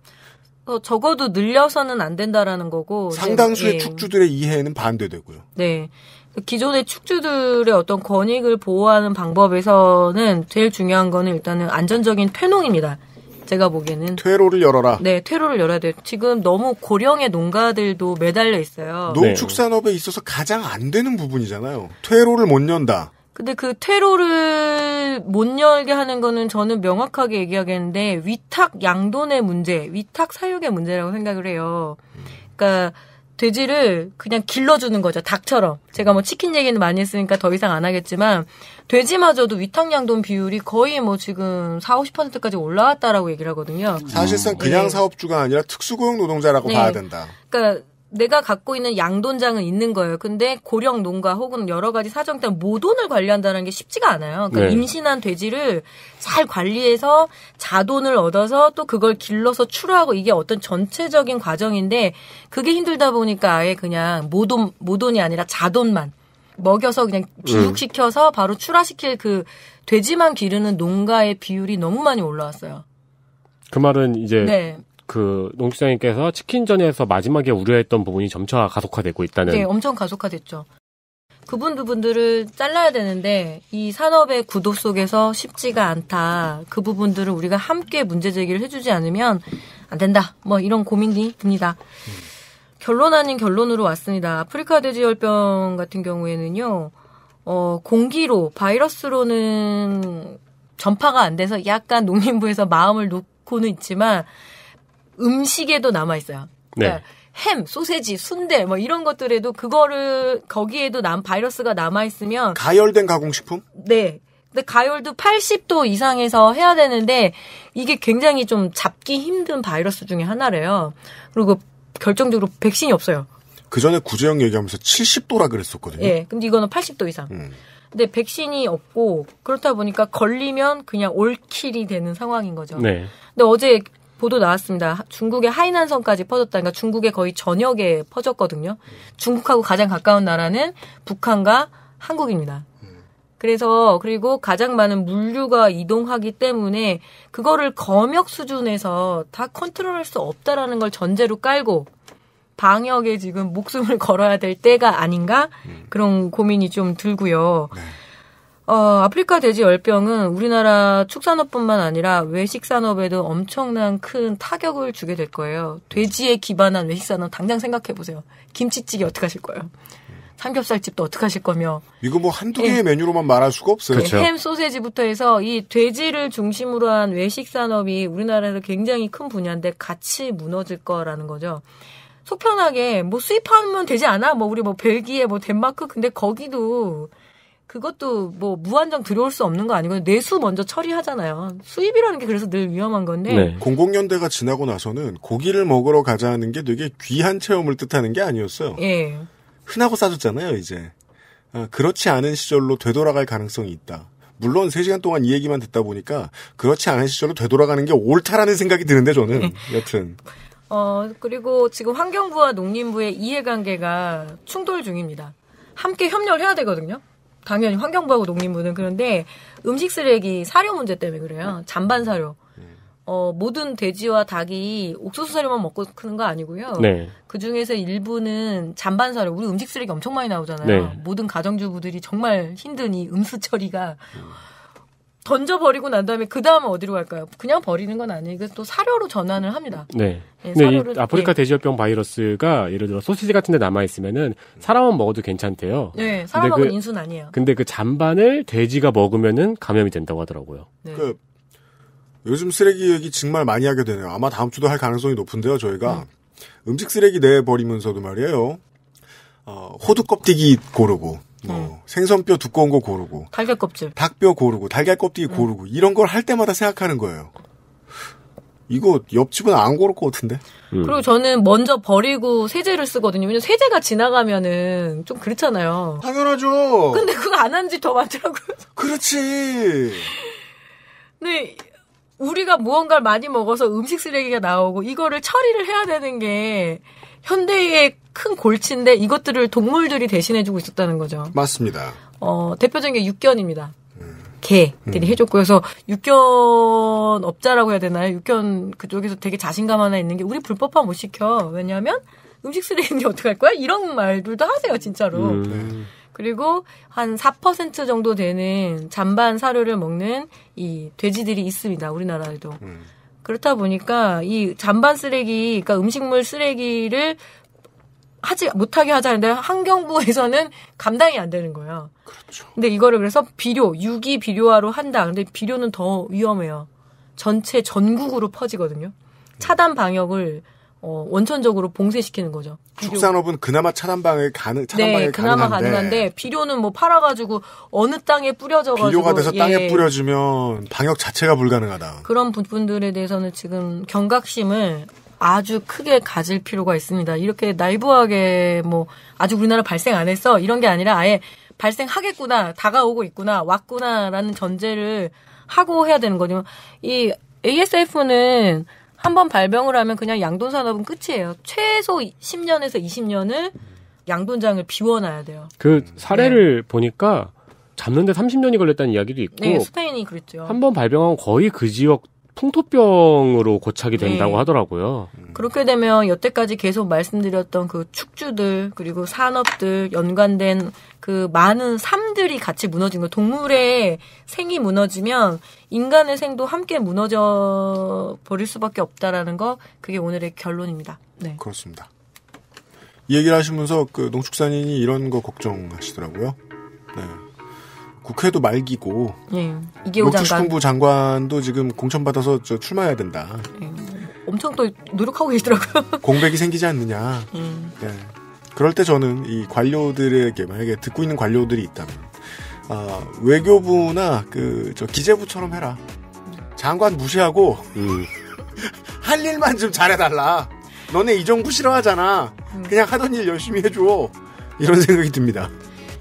어, 적어도 늘려서는 안 된다라는 거고 상당수의 네. 축주들의 이해에는 반대되고요. 네. 그 기존의 축주들의 어떤 권익을 보호하는 방법에서는 제일 중요한 거는 일단은 안전적인 퇴농입니다. 제가 보기에는 퇴로를 열어라. 네, 퇴로를 열어야 돼요. 지금 너무 고령의 농가들도 매달려 있어요. 농축산업에 네. 있어서 가장 안 되는 부분이잖아요. 퇴로를 못 연다. 근데 그 퇴로를 못 열게 하는 거는 저는 명확하게 얘기하겠는데 위탁 양돈의 문제, 위탁 사육의 문제라고 생각을 해요. 그러니까 돼지를 그냥 길러주는 거죠. 닭처럼. 제가 뭐 치킨 얘기는 많이 했으니까 더 이상 안 하겠지만, 돼지마저도 위탁양돈 비율이 거의 뭐 지금 40, 50%까지 올라왔다라고 얘기를 하거든요. 사실상 음. 그냥 네. 사업주가 아니라 특수고용 노동자라고 네. 봐야 된다. 그러니까 내가 갖고 있는 양돈장은 있는 거예요. 근데 고령 농가 혹은 여러 가지 사정 때문에 모돈을 관리한다는 게 쉽지가 않아요. 그러니까 네. 임신한 돼지를 잘 관리해서 자돈을 얻어서 또 그걸 길러서 출하하고 이게 어떤 전체적인 과정인데 그게 힘들다 보니까 아예 그냥 모돈 모돈이 아니라 자돈만 먹여서 그냥 비육시켜서 음. 바로 출하시킬 그 돼지만 기르는 농가의 비율이 너무 많이 올라왔어요. 그 말은 이제 네. 그 농수장님께서 치킨전에서 마지막에 우려했던 부분이 점차 가속화되고 있다는. 네, 엄청 가속화됐죠. 그분 부분들을 잘라야 되는데 이 산업의 구도 속에서 쉽지가 않다. 그 부분들을 우리가 함께 문제 제기를 해주지 않으면 안 된다. 뭐 이런 고민이 듭니다. 결론 아닌 결론으로 왔습니다. 아프리카 돼지열병 같은 경우에는요, 어, 공기로 바이러스로는 전파가 안 돼서 약간 농림부에서 마음을 놓고는 있지만 음식에도 남아 있어요. 네. 그러니까 햄, 소세지, 순대 뭐 이런 것들에도 그거를 거기에도 남 바이러스가 남아 있으면 가열된 가공식품? 네. 근데 가열도 80도 이상에서 해야 되는데 이게 굉장히 좀 잡기 힘든 바이러스 중에 하나래요. 그리고 결정적으로 백신이 없어요. 그 전에 구제형 얘기하면서 70도라 그랬었거든요. 예. 근데 이거는 80도 이상. 음. 근데 백신이 없고 그렇다 보니까 걸리면 그냥 올킬이 되는 상황인 거죠. 네. 근데 어제 보도 나왔습니다. 중국의 하이난성까지 퍼졌다. 그러니까 중국의 거의 전역에 퍼졌거든요. 중국하고 가장 가까운 나라는 북한과 한국입니다. 그래서 그리고 가장 많은 물류가 이동하기 때문에 그거를 검역 수준에서 다 컨트롤할 수 없다라는 걸 전제로 깔고 방역에 지금 목숨을 걸어야 될 때가 아닌가 음. 그런 고민이 좀 들고요. 네. 어, 아프리카 돼지 열병은 우리나라 축산업뿐만 아니라 외식산업에도 엄청난 큰 타격을 주게 될 거예요. 돼지에 기반한 외식산업 당장 생각해 보세요. 김치찌개 어떻게 하실 거예요? 삼겹살집도 어떻게 하실 거며. 이거 뭐 한두 예. 개의 예. 메뉴로만 말할 수가 없어요. 그렇죠. 햄 소세지부터 해서 이 돼지를 중심으로 한 외식 산업이 우리나라에서 굉장히 큰 분야인데 같이 무너질 거라는 거죠. 속편하게 뭐 수입하면 되지 않아? 뭐 우리 뭐 벨기에 뭐 덴마크 근데 거기도 그것도 뭐 무한정 들어올수 없는 거 아니고 내수 먼저 처리하잖아요. 수입이라는 게 그래서 늘 위험한 건데. 네. 00년대가 지나고 나서는 고기를 먹으러 가자는 게 되게 귀한 체험을 뜻하는 게 아니었어요. 예. 흔하고 싸졌잖아요, 이제. 아, 그렇지 않은 시절로 되돌아갈 가능성이 있다. 물론 3시간 동안 이 얘기만 듣다 보니까 그렇지 않은 시절로 되돌아가는 게 옳다라는 생각이 드는데 저는 예. 여튼 어, 그리고 지금 환경부와 농림부의 이해관계가 충돌 중입니다. 함께 협력을 해야 되거든요. 당연히 환경부하고 농림부는 그런데 음식 쓰레기 사료 문제 때문에 그래요. 네. 잔반 사료. 네. 어, 모든 돼지와 닭이 옥수수 사료만 먹고 크는 거 아니고요. 네. 그 중에서 일부는 잔반 사료. 우리 음식 쓰레기 엄청 많이 나오잖아요. 네. 모든 가정주부들이 정말 힘든 이 음수 처리가 음. 던져버리고 난 다음에 그 다음은 어디로 갈까요? 그냥 버리는 건 아니고 또 사료로 전환을 합니다. 네. 네, 사료를, 네 아프리카 네. 예. 돼지열병 바이러스가 예를 들어 소시지 같은 데 남아있으면은 사람은 먹어도 괜찮대요. 네, 사람하는 그, 인수는 아니에요. 근데 그 잔반을 돼지가 먹으면은 감염이 된다고 하더라고요. 네. 그, 요즘 쓰레기 얘기 정말 많이 하게 되네요. 아마 다음 주도 할 가능성이 높은데요, 저희가. 음. 음식 쓰레기 내버리면서도 말이에요. 어, 호두 껍데기 고르고 뭐 네. 생선뼈 두꺼운 거 고르고 달걀 껍질, 닭뼈 고르고 달걀 껍데기 음. 네. 고르고 이런 걸 할 때마다 생각하는 거예요. 이거 옆집은 안 고를 것 같은데. 음. 그리고 저는 먼저 버리고 세제를 쓰거든요. 왜냐 면 세제가 지나가면은 좀 그렇잖아요. 당연하죠. 근데 그거 안 한 지 더 많더라고요. 그렇지. 근데 네, 우리가 무언가를 많이 먹어서 음식 쓰레기가 나오고 이거를 처리를 해야 되는 게 현대의 큰 골치인데 이것들을 동물들이 대신해주고 있었다는 거죠. 맞습니다. 어, 대표적인 게 육견입니다. 음. 개들이 음. 해줬고 그래서 육견 업자라고 해야 되나요? 육견 그쪽에서 되게 자신감 하나 있는 게 우리 불법화 못 시켜. 왜냐하면 음식 쓰레기인데 어떡할 거야? 이런 말들도 하세요 진짜로. 음. 네. 그리고 한 4% 정도 되는 잔반 사료를 먹는 이 돼지들이 있습니다. 우리나라에도. 음. 그렇다 보니까 이 잔반 쓰레기, 그러니까 음식물 쓰레기를 하지 못하게 하자는데 환경부에서는 감당이 안 되는 거예요. 그렇죠. 근데 이거를 그래서 비료, 유기 비료화로 한다. 근데 비료는 더 위험해요. 전체 전국으로 퍼지거든요. 차단 방역을 어, 원천적으로 봉쇄시키는 거죠. 축산업은 그나마 차단방에 가능 네, 차단방에 네, 그나마 가능한데. 가능한데 비료는 뭐 팔아가지고 어느 땅에 뿌려져가지고 비료가 돼서 예. 땅에 뿌려지면 방역 자체가 불가능하다. 그런 부분들에 대해서는 지금 경각심을 아주 크게 가질 필요가 있습니다. 이렇게 날부하게 뭐 아주 우리나라 발생 안 했어 이런 게 아니라 아예 발생하겠구나 다가오고 있구나 왔구나라는 전제를 하고 해야 되는 거죠. 이 ASF는 한번 발병을 하면 그냥 양돈 산업은 끝이에요. 최소 10년에서 20년을 양돈장을 비워놔야 돼요. 그 음. 사례를 네. 보니까 잡는데 30년이 걸렸다는 이야기도 있고 네, 스페인이 그랬죠. 한 번 발병하면 거의 그 지역 풍토병으로 고착이 된다고 네. 하더라고요. 음. 그렇게 되면 여태까지 계속 말씀드렸던 그 축주들 그리고 산업들 연관된 그 많은 삶들이 같이 무너진 거 동물의 생이 무너지면 인간의 생도 함께 무너져 버릴 수밖에 없다라는 거 그게 오늘의 결론입니다. 네. 그렇습니다. 이 얘기를 하시면서 그 농축산인이 이런 거 걱정하시더라고요. 네. 국회도 말기고 네. 예. 농축식품부 장관. 도 지금 공천 받아서 출마해야 된다. 네. 엄청 또 노력하고 계시더라고요. 공백이 생기지 않느냐. 음. 네. 그럴 때 저는 이 관료들에게 만약에 듣고 있는 관료들이 있다면 어, 외교부나 그 저 기재부처럼 해라. 장관 무시하고 음. 할 일만 좀 잘해달라. 너네 이 정부 싫어하잖아. 음. 그냥 하던 일 열심히 해줘. 이런 생각이 듭니다.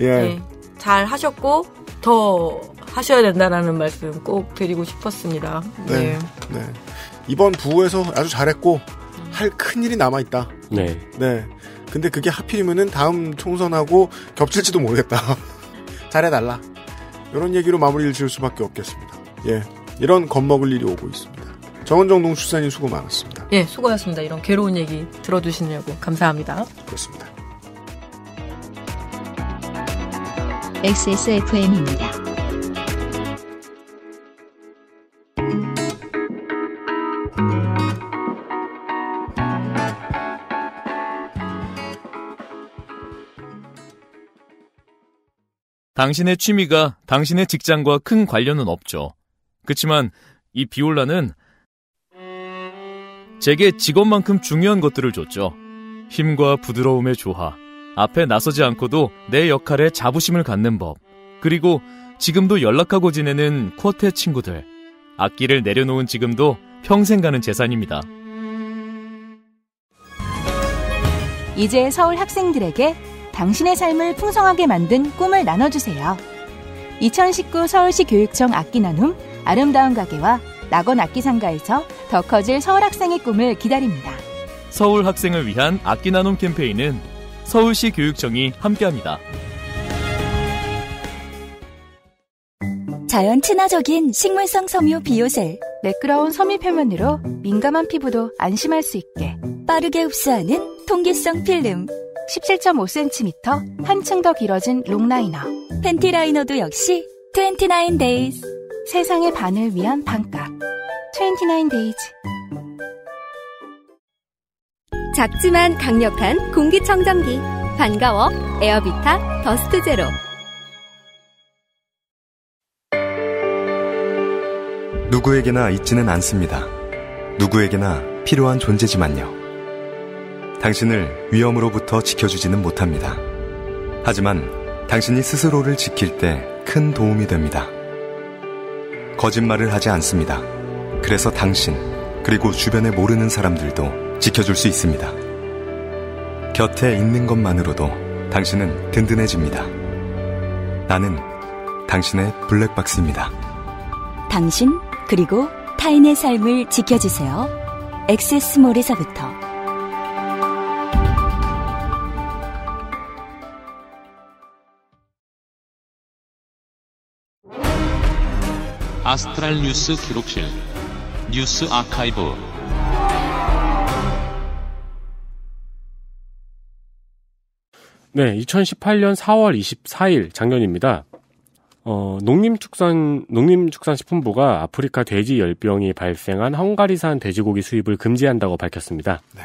예. 네, 잘 하셨고 더 하셔야 된다라는 말씀 꼭 드리고 싶었습니다. 네. 네. 네. 이번 부에서 아주 잘했고 할 큰 일이 남아 있다. 네. 네. 근데 그게 하필이면은 다음 총선하고 겹칠지도 모르겠다. 잘해달라. 이런 얘기로 마무리를 지을 수밖에 없겠습니다. 예. 이런 겁먹을 일이 오고 있습니다. 정은정 농축산인 수고 많았습니다. 예, 수고하셨습니다. 이런 괴로운 얘기 들어주시느라고 감사합니다. 그렇습니다. XSFM입니다. 당신의 취미가 당신의 직장과 큰 관련은 없죠. 그치만이 비올라는 제게 직업만큼 중요한 것들을 줬죠. 힘과 부드러움의 조화, 앞에 나서지 않고도 내 역할에 자부심을 갖는 법, 그리고 지금도 연락하고 지내는 쿼테 친구들, 악기를 내려놓은 지금도 평생 가는 재산입니다. 이제 서울 학생들에게 당신의 삶을 풍성하게 만든 꿈을 나눠주세요. 2019 서울시 교육청 악기 나눔 아름다운 가게와 낙원 악기상가에서 더 커질 서울 학생의 꿈을 기다립니다. 서울 학생을 위한 악기 나눔 캠페인은 서울시 교육청이 함께합니다. 자연 친화적인 식물성 섬유 비오셀 매끄러운 섬유 표면으로 민감한 피부도 안심할 수 있게 빠르게 흡수하는 통기성 필름 17.5cm 한층 더 길어진 롱라이너 팬티 라이너도 역시 29 days 세상의 반을 위한 반값 29 days 작지만 강력한 공기청정기 반가워 에어비타 더스트 제로 누구에게나 있지는 않습니다. 누구에게나 필요한 존재지만요. 당신을 위험으로부터 지켜주지는 못합니다. 하지만 당신이 스스로를 지킬 때 큰 도움이 됩니다. 거짓말을 하지 않습니다. 그래서 당신, 그리고 주변에 모르는 사람들도 지켜줄 수 있습니다. 곁에 있는 것만으로도 당신은 든든해집니다. 나는 당신의 블랙박스입니다. 당신, 그리고 타인의 삶을 지켜주세요. 엑세스몰에서부터 아스트랄 뉴스 기록실 뉴스 아카이브 네, 2018년 4월 24일 작년입니다. 어, 농림축산 농림축산식품부가 아프리카 돼지 열병이 발생한 헝가리산 돼지고기 수입을 금지한다고 밝혔습니다. 네.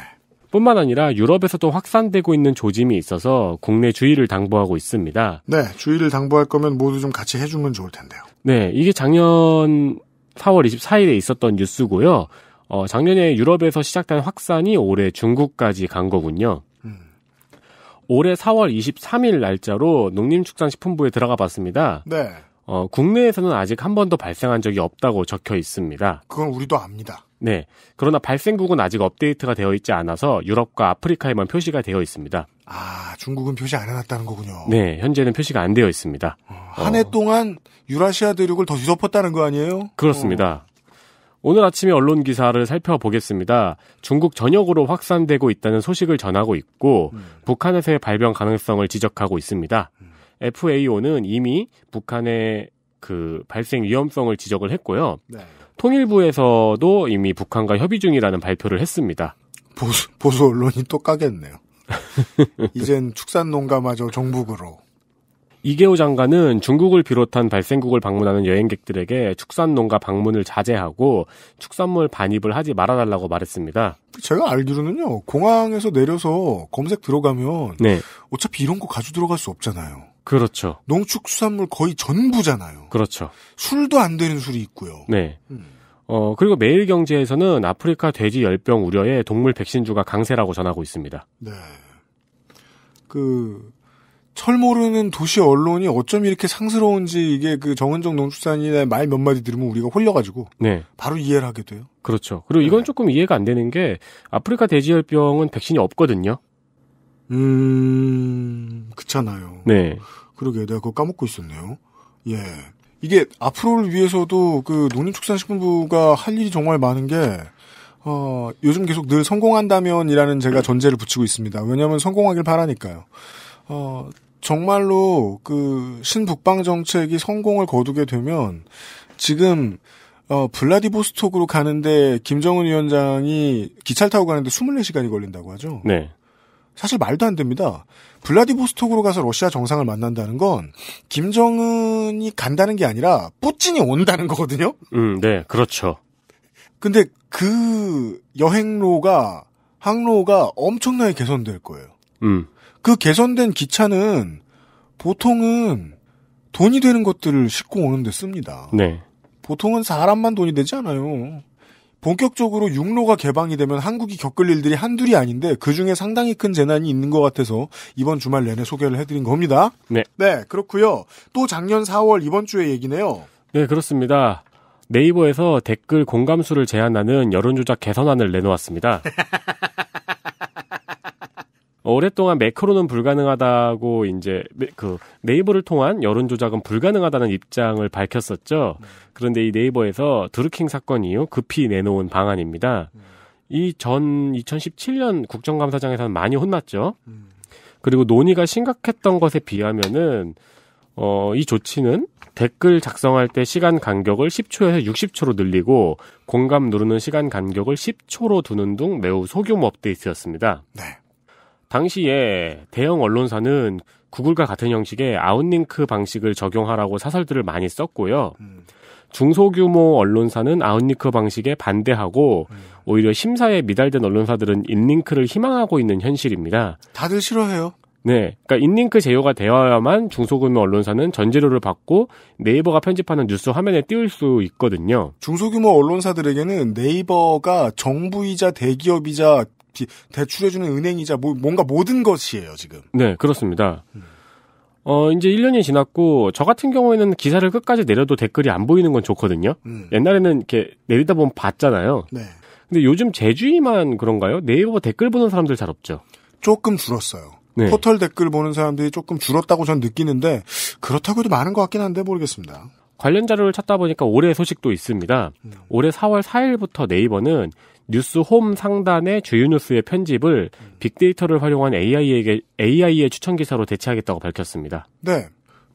뿐만 아니라 유럽에서도 확산되고 있는 조짐이 있어서 국내 주의를 당부하고 있습니다. 네, 주의를 당부할 거면 모두 좀 같이 해주면 좋을 텐데요. 네, 이게 작년 4월 24일에 있었던 뉴스고요. 어, 작년에 유럽에서 시작된 확산이 올해 중국까지 간 거군요. 음. 올해 4월 23일 날짜로 농림축산식품부에 들어가 봤습니다. 네. 어, 국내에서는 아직 한 번도 발생한 적이 없다고 적혀 있습니다. 그건 우리도 압니다. 네. 그러나 발생국은 아직 업데이트가 되어 있지 않아서 유럽과 아프리카에만 표시가 되어 있습니다. 아, 중국은 표시 안 해놨다는 거군요. 네, 현재는 표시가 안 되어 있습니다. 어, 한해 어. 동안 유라시아 대륙을 더 뒤덮었다는 거 아니에요? 그렇습니다. 어. 오늘 아침에 언론 기사를 살펴보겠습니다. 중국 전역으로 확산되고 있다는 소식을 전하고 있고 음. 북한에서의 발병 가능성을 지적하고 있습니다. 음. FAO는 이미 북한의 그 발생 위험성을 지적을 했고요. 네. 통일부에서도 이미 북한과 협의 중이라는 발표를 했습니다. 보수, 보수 언론이 또 까겠네요. 이젠 축산 농가마저 정북으로 이계호 장관은 중국을 비롯한 발생국을 방문하는 여행객들에게 축산 농가 방문을 자제하고 축산물 반입을 하지 말아달라고 말했습니다. 제가 알기로는요 공항에서 내려서 검색 들어가면 네. 어차피 이런 거 가져 들어갈 수 없잖아요. 그렇죠. 농축수산물 거의 전부잖아요. 그렇죠. 술도 안 되는 술이 있고요. 네. 음. 어, 그리고 매일경제에서는 아프리카 돼지 열병 우려에 동물 백신주가 강세라고 전하고 있습니다. 네. 그, 철 모르는 도시 언론이 어쩜 이렇게 상스러운지 이게 그 정은정 농축산인의 말 몇 마디 들으면 우리가 홀려가지고 네. 바로 이해를 하게 돼요. 그렇죠. 그리고 이건 네. 조금 이해가 안 되는 게 아프리카 돼지열병은 백신이 없거든요. 음, 그렇잖아요. 네. 그러게 내가 그거 까먹고 있었네요. 예. 이게 앞으로를 위해서도 그 농림축산식품부가 할 일이 정말 많은 게 어, 요즘 계속 늘 성공한다면이라는 제가 전제를 붙이고 있습니다. 왜냐하면 성공하길 바라니까요. 어, 정말로 그 신북방 정책이 성공을 거두게 되면 지금 어, 블라디보스톡으로 가는데 김정은 위원장이 기차를 타고 가는데 24시간이 걸린다고 하죠. 네. 사실 말도 안 됩니다. 블라디보스톡으로 가서 러시아 정상을 만난다는 건 김정은이 간다는 게 아니라 뿌진이 온다는 거거든요. 음, 네, 그렇죠. 근데 그 여행로가 항로가 엄청나게 개선될 거예요. 음. 그 개선된 기차는 보통은 돈이 되는 것들을 싣고 오는데 씁니다. 네. 보통은 사람만 돈이 되지 않아요. 본격적으로 육로가 개방이 되면 한국이 겪을 일들이 한둘이 아닌데 그중에 상당히 큰 재난이 있는 것 같아서 이번 주말 내내 소개를 해드린 겁니다. 네. 네, 그렇고요. 또 작년 4월 이번 주에 얘기네요. 네, 그렇습니다. 네이버에서 댓글 공감수를 제한하는 여론조작 개선안을 내놓았습니다. 오랫동안 매크로는 불가능하다고 이제 그 네이버를 통한 여론 조작은 불가능하다는 입장을 밝혔었죠. 그런데 이 네이버에서 드루킹 사건 이후 급히 내놓은 방안입니다. 이 전 2017년 국정감사장에서는 많이 혼났죠. 그리고 논의가 심각했던 것에 비하면은 어, 이 조치는 댓글 작성할 때 시간 간격을 10초에서 60초로 늘리고 공감 누르는 시간 간격을 10초로 두는 등 매우 소규모 업데이트였습니다. 네. 당시에 대형 언론사는 구글과 같은 형식의 아웃링크 방식을 적용하라고 사설들을 많이 썼고요. 음. 중소규모 언론사는 아웃링크 방식에 반대하고 음. 오히려 심사에 미달된 언론사들은 인링크를 희망하고 있는 현실입니다. 다들 싫어해요. 네. 그러니까 인링크 제휴가 되어야만 중소규모 언론사는 전재료를 받고 네이버가 편집하는 뉴스 화면에 띄울 수 있거든요. 중소규모 언론사들에게는 네이버가 정부이자 대기업이자 대출해주는 은행이자 뭐, 뭔가 모든 것이에요 지금. 네 그렇습니다. 음. 어, 이제 1년이 지났고, 저 같은 경우에는 기사를 끝까지 내려도 댓글이 안 보이는 건 좋거든요? 음. 옛날에는 이렇게 내리다 보면 봤잖아요? 네. 근데 요즘 제주이만 그런가요? 네이버 댓글 보는 사람들 잘 없죠? 조금 줄었어요. 네. 포털 댓글 보는 사람들이 조금 줄었다고 저는 느끼는데, 그렇다고 해도 많은 것 같긴 한데 모르겠습니다. 관련 자료를 찾다 보니까 올해 소식도 있습니다. 음. 올해 4월 4일부터 네이버는 뉴스 홈 상단의 주요 뉴스의 편집을 음. 빅데이터를 활용한 AI에게 AI의 추천 기사로 대체하겠다고 밝혔습니다. 네.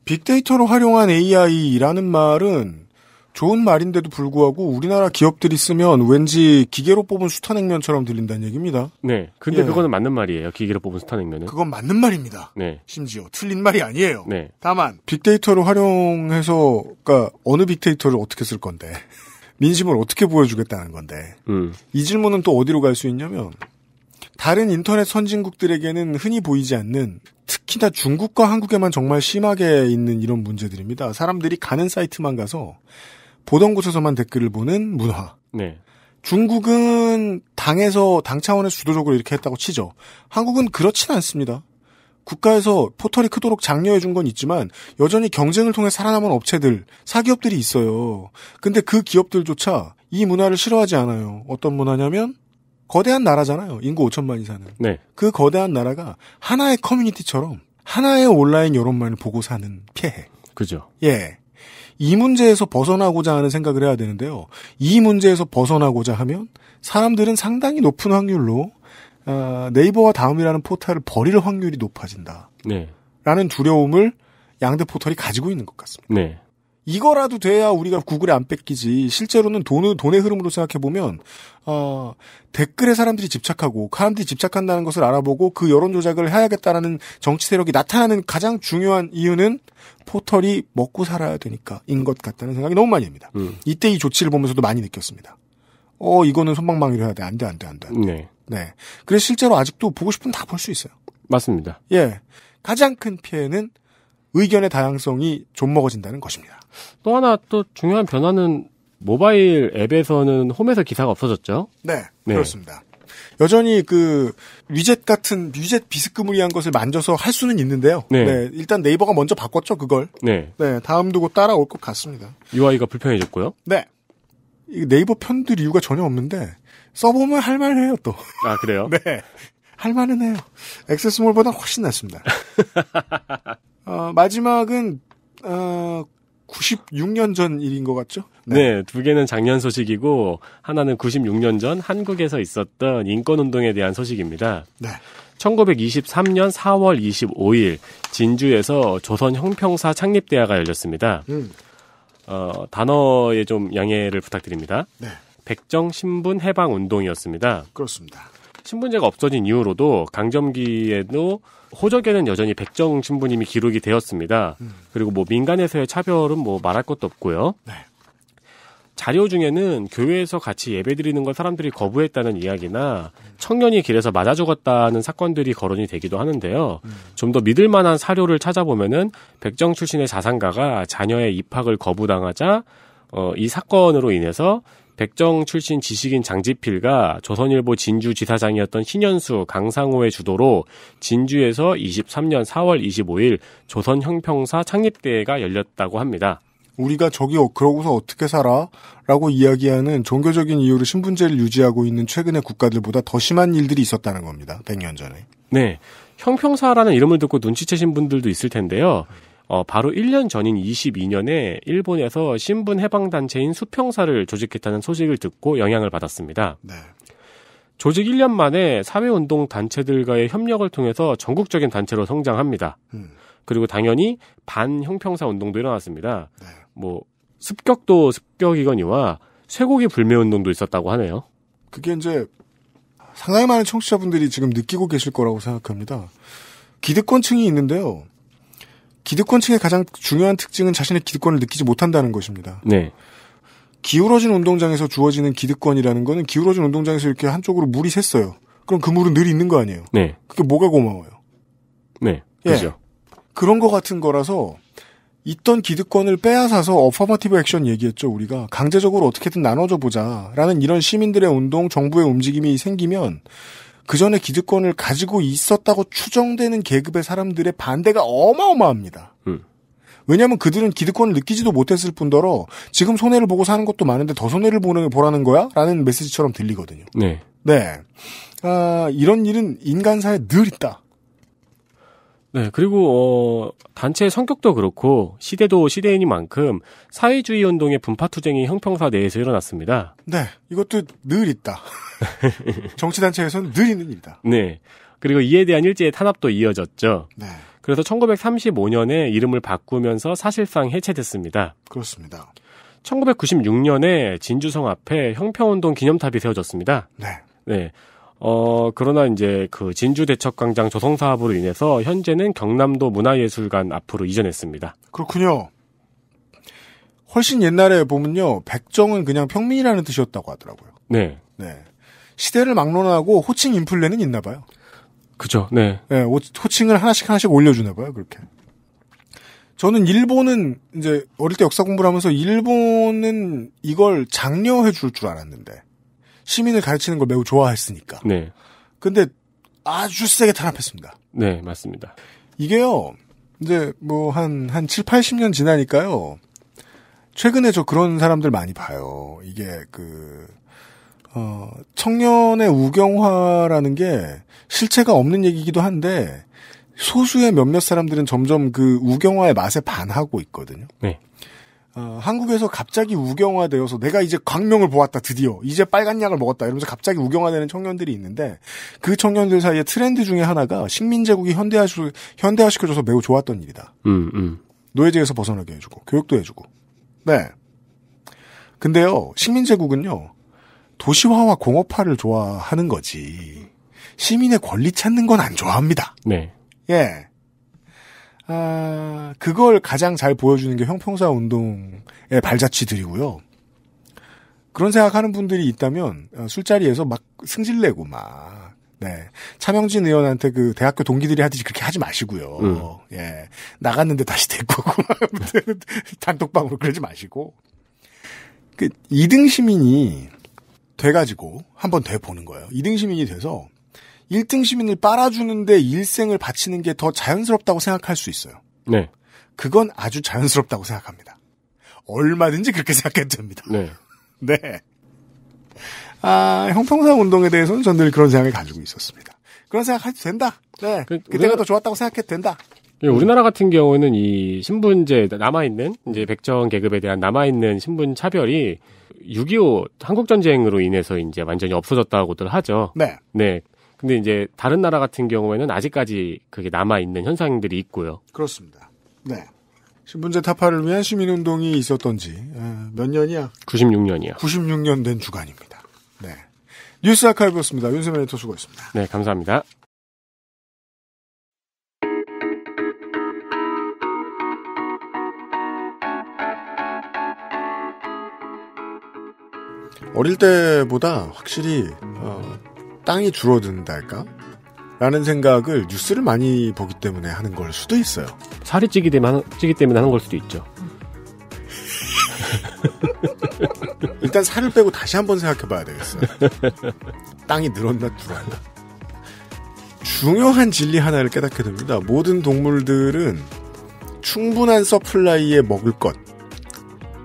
빅데이터를 활용한 AI라는 말은 좋은 말인데도 불구하고 우리나라 기업들이 쓰면 왠지 기계로 뽑은 수타냉면처럼 들린다는 얘기입니다. 네. 근데 예. 그거는 맞는 말이에요. 기계로 뽑은 수타냉면은. 그건 맞는 말입니다. 네. 심지어 틀린 말이 아니에요. 네. 다만 빅데이터를 활용해서 그러니까 어느 빅데이터를 어떻게 쓸 건데 민심을 어떻게 보여주겠다는 건데 음. 이 질문은 또 어디로 갈 수 있냐면 다른 인터넷 선진국들에게는 흔히 보이지 않는 특히나 중국과 한국에만 정말 심하게 있는 이런 문제들입니다. 사람들이 가는 사이트만 가서 보던 곳에서만 댓글을 보는 문화. 네. 중국은 당에서 당 차원에서 주도적으로 이렇게 했다고 치죠. 한국은 그렇진 않습니다. 국가에서 포털이 크도록 장려해 준 건 있지만 여전히 경쟁을 통해 살아남은 업체들, 사기업들이 있어요. 근데 그 기업들조차 이 문화를 싫어하지 않아요. 어떤 문화냐면 거대한 나라잖아요. 인구 5천만이 사는. 네. 그 거대한 나라가 하나의 커뮤니티처럼 하나의 온라인 여론만을 보고 사는 폐해. 그죠. 예. 이 문제에서 벗어나고자 하는 생각을 해야 되는데요. 이 문제에서 벗어나고자 하면 사람들은 상당히 높은 확률로 어, 네이버와 다음이라는 포털을 버릴 확률이 높아진다. 네. 라는 두려움을 양대 포털이 가지고 있는 것 같습니다. 네. 이거라도 돼야 우리가 구글에 안 뺏기지. 실제로는 돈, 돈의 흐름으로 생각해보면, 어, 댓글에 사람들이 집착하고, 사람들이 집착한다는 것을 알아보고 그 여론조작을 해야겠다라는 정치 세력이 나타나는 가장 중요한 이유는 포털이 먹고 살아야 되니까, 인것 같다는 생각이 너무 많이 듭니다. 음. 이때 이 조치를 보면서도 많이 느꼈습니다. 어, 이거는 손방망이로 해야 돼. 안 돼, 안 돼, 안 돼. 네. 네. 그래서 실제로 아직도 보고 싶은 다 볼 수 있어요. 맞습니다. 예. 가장 큰 피해는 의견의 다양성이 좀 먹어진다는 것입니다. 또 하나 또 중요한 변화는 모바일 앱에서는 홈에서 기사가 없어졌죠? 네, 네. 그렇습니다. 여전히 그 위젯 같은 위젯 비스크무리한 것을 만져서 할 수는 있는데요. 네. 네. 일단 네이버가 먼저 바꿨죠 그걸. 네. 네 다음도 곧 따라올 것 같습니다. UI가 불편해졌고요. 네. 네이버 편들 이유가 전혀 없는데 써보면 할만해요 또. 아 그래요? 네. 할만은 해요. 액세스몰보다 훨씬 낫습니다. 어, 마지막은 어, 96년 전 일인 것 같죠? 네. 네. 두 개는 작년 소식이고 하나는 96년 전 한국에서 있었던 인권 운동에 대한 소식입니다. 네. 1923년 4월 25일 진주에서 조선 형평사 창립 대화가 열렸습니다. 음. 어, 단어에 좀 양해를 부탁드립니다. 네. 백정 신분 해방 운동이었습니다. 그렇습니다. 신분제가 없어진 이후로도 강점기에도 호적에는 여전히 백정 신부님이 기록이 되었습니다. 음. 그리고 뭐 민간에서의 차별은 뭐 말할 것도 없고요. 네. 자료 중에는 교회에서 같이 예배 드리는 걸 사람들이 거부했다는 이야기나 청년이 길에서 맞아 죽었다는 사건들이 거론이 되기도 하는데요. 음. 좀더 믿을 만한 사료를 찾아보면은 백정 출신의 자산가가 자녀의 입학을 거부당하자 어, 이 사건으로 인해서 백정 출신 지식인 장지필가 조선일보 진주지사장이었던 신현수 강상호의 주도로 진주에서 23년 4월 25일 조선형평사 창립대회가 열렸다고 합니다. 우리가 저기 어- 그러고서 어떻게 살아? 라고 이야기하는 종교적인 이유로 신분제를 유지하고 있는 최근의 국가들보다 더 심한 일들이 있었다는 겁니다. 100년 전에. 네. 형평사라는 이름을 듣고 눈치채신 분들도 있을 텐데요. 어, 바로 1년 전인 22년에 일본에서 신분 해방 단체인 수평사를 조직했다는 소식을 듣고 영향을 받았습니다. 네. 조직 1년 만에 사회운동 단체들과의 협력을 통해서 전국적인 단체로 성장합니다. 음. 그리고 당연히 반형평사 운동도 일어났습니다. 네. 뭐 습격도 습격이거니와 쇠고기 불매 운동도 있었다고 하네요. 그게 이제 상당히 많은 청취자분들이 지금 느끼고 계실 거라고 생각합니다. 기득권층이 있는데요. 기득권층의 가장 중요한 특징은 자신의 기득권을 느끼지 못한다는 것입니다. 네. 기울어진 운동장에서 주어지는 기득권이라는 거는 기울어진 운동장에서 이렇게 한쪽으로 물이 샜어요. 그럼 그 물은 늘 있는 거 아니에요? 네. 그게 뭐가 고마워요? 네. 예. 그죠. 그런 거 같은 거라서 있던 기득권을 빼앗아서 어퍼마티브 액션 얘기했죠, 우리가. 강제적으로 어떻게든 나눠줘 보자라는 이런 시민들의 운동, 정부의 움직임이 생기면 그 전에 기득권을 가지고 있었다고 추정되는 계급의 사람들의 반대가 어마어마합니다. 음. 왜냐하면 그들은 기득권을 느끼지도 못했을 뿐더러 지금 손해를 보고 사는 것도 많은데 더 손해를 보는 보라는 거야?라는 메시지처럼 들리거든요. 네. 네. 아, 이런 일은 인간사에 늘 있다. 네, 그리고 어 단체의 성격도 그렇고 시대도 시대인이만큼 사회주의 운동의 분파 투쟁이 형평사 내에서 일어났습니다. 네, 이것도 늘 있다. 정치 단체에서는 늘 있는 일이다. 네, 그리고 이에 대한 일제의 탄압도 이어졌죠. 네. 그래서 1935년에 이름을 바꾸면서 사실상 해체됐습니다. 그렇습니다. 1996년에 진주성 앞에 형평운동 기념탑이 세워졌습니다. 네. 네. 어, 그러나 이제 그 진주대척광장 조성 사업으로 인해서 현재는 경남도 문화예술관 앞으로 이전했습니다. 그렇군요. 훨씬 옛날에 보면요. 백정은 그냥 평민이라는 뜻이었다고 하더라고요. 네. 네. 시대를 막론하고 호칭 인플레는 있나 봐요. 그죠. 네. 네. 호칭을 하나씩 하나씩 올려주나 봐요. 그렇게. 저는 일본은 이제 어릴 때 역사 공부를 하면서 일본은 이걸 장려해 줄 줄 알았는데 시민을 가르치는 걸 매우 좋아했으니까. 네. 근데 아주 세게 탄압했습니다. 네, 맞습니다. 이게요, 이제 뭐 한, 한 7, 80년 지나니까요. 최근에 저 그런 사람들 많이 봐요. 이게 그, 어, 청년의 우경화라는 게 실체가 없는 얘기이기도 한데, 소수의 몇몇 사람들은 점점 그 우경화의 맛에 반하고 있거든요. 네. 어, 한국에서 갑자기 우경화되어서 내가 이제 광명을 보았다 드디어 이제 빨간 약을 먹었다 이러면서 갑자기 우경화되는 청년들이 있는데 그 청년들 사이에 트렌드 중에 하나가 식민제국이 현대화시, 현대화시켜줘서 매우 좋았던 일이다. 음, 음. 노예제에서 벗어나게 해주고 교육도 해주고. 네. 근데요 식민제국은요 도시화와 공업화를 좋아하는 거지 시민의 권리 찾는 건 안 좋아합니다. 네. 예. 아, 그걸 가장 잘 보여주는 게 형평사 운동의 발자취들이고요. 그런 생각하는 분들이 있다면 어, 술자리에서 막 승질내고 막 네. 차명진 의원한테 그 대학교 동기들이 하듯이 그렇게 하지 마시고요. 음. 예. 나갔는데 다시 데리고 오고 단독방으로 그러지 마시고. 그 2등 시민이 돼 가지고 한번 돼 보는 거예요. 2등 시민이 돼서 1등 시민을 빨아주는데 일생을 바치는 게 더 자연스럽다고 생각할 수 있어요. 네. 그건 아주 자연스럽다고 생각합니다. 얼마든지 그렇게 생각해도 됩니다. 네. 네. 아, 형평성 운동에 대해서는 저는 그런 생각을 가지고 있었습니다. 그런 생각해도 된다. 네. 그, 그 때가더 우리나 좋았다고 생각해도 된다. 예, 우리나라 같은 경우는 이 신분제 남아있는 이제 백정 계급에 대한 남아있는 신분 차별이 6.25 한국전쟁으로 인해서 이제 완전히 없어졌다고들 하죠. 네. 네. 근데 이제 다른 나라 같은 경우에는 아직까지 그게 남아 있는 현상들이 있고요. 그렇습니다. 네. 신분제 타파를 위한 시민운동이 있었던지 예, 몇 년이야? 9 6년이야 96년 된 주간입니다. 네. 뉴스 아카이브였습니다. 윤세민 에디터 수고했습니다. 네, 감사합니다. 어릴 때보다 확실히 어, 땅이 줄어든달까? 라는 생각을 뉴스를 많이 보기 때문에 하는 걸 수도 있어요. 살이 찌기 때문에 하는, 걸 수도 있죠. 일단 살을 빼고 다시 한번 생각해 봐야 되겠어요. 땅이 늘었나 줄었나. 중요한 진리 하나를 깨닫게 됩니다. 모든 동물들은 충분한 서플라이에 먹을 것,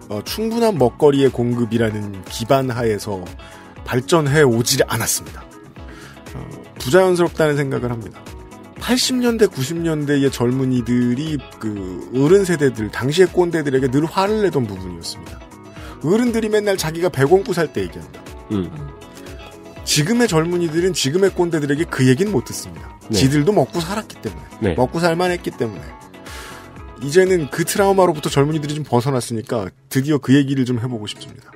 어, 충분한 먹거리의 공급이라는 기반 하에서 발전해 오지 않았습니다. 부자연스럽다는 생각을 합니다. 80년대, 90년대의 젊은이들이 그 어른 세대들, 당시의 꼰대들에게 늘 화를 내던 부분이었습니다. 어른들이 맨날 자기가 배원부살때 얘기한다. 음. 지금의 젊은이들은 지금의 꼰대들에게 그 얘기는 못 듣습니다. 네. 지들도 먹고 살았기 때문에, 네. 먹고 살만했기 때문에. 이제는 그 트라우마로부터 젊은이들이 좀 벗어났으니까 드디어 그 얘기를 좀 해보고 싶습니다.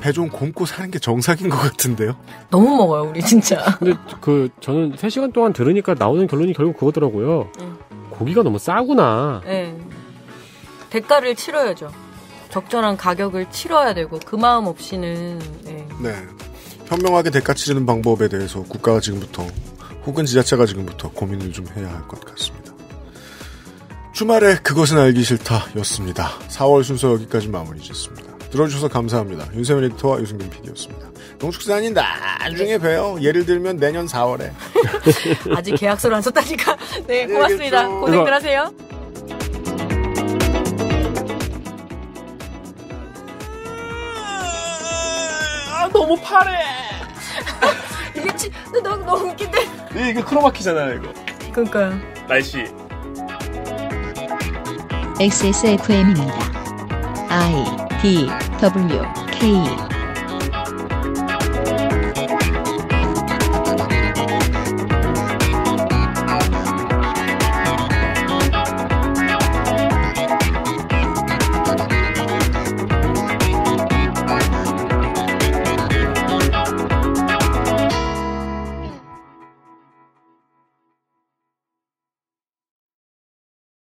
배좀 곰고 사는 게 정상인 것 같은데요? 너무 먹어요, 우리 진짜. 근데 그, 저는 3시간 동안 들으니까 나오는 결론이 결국 그거더라고요. 응. 고기가 너무 싸구나. 네. 대가를 치러야죠. 적절한 가격을 치러야 되고, 그 마음 없이는, 네. 네. 현명하게 대가 치르는 방법에 대해서 국가가 지금부터, 혹은 지자체가 지금부터 고민을 좀 해야 할 것 같습니다. 주말에 그것은 알기 싫다 였습니다. 4월 순서 여기까지 마무리 짓습니다. 들어주셔서 감사합니다. 윤세민 리터와 유승균 PD였습니다. 농축산인 나중에 봬요. 예를 들면 내년 4월에. 아직 계약서를 안 썼다니까. 네, 네 고맙습니다. 그렇죠. 고생들 하세요. 아, 너무 파래. 이게 치, 너무, 너무 웃긴데. 이게 크로마키잖아요, 이거. 그러니까요. 날씨. XSFM입니다. I D W K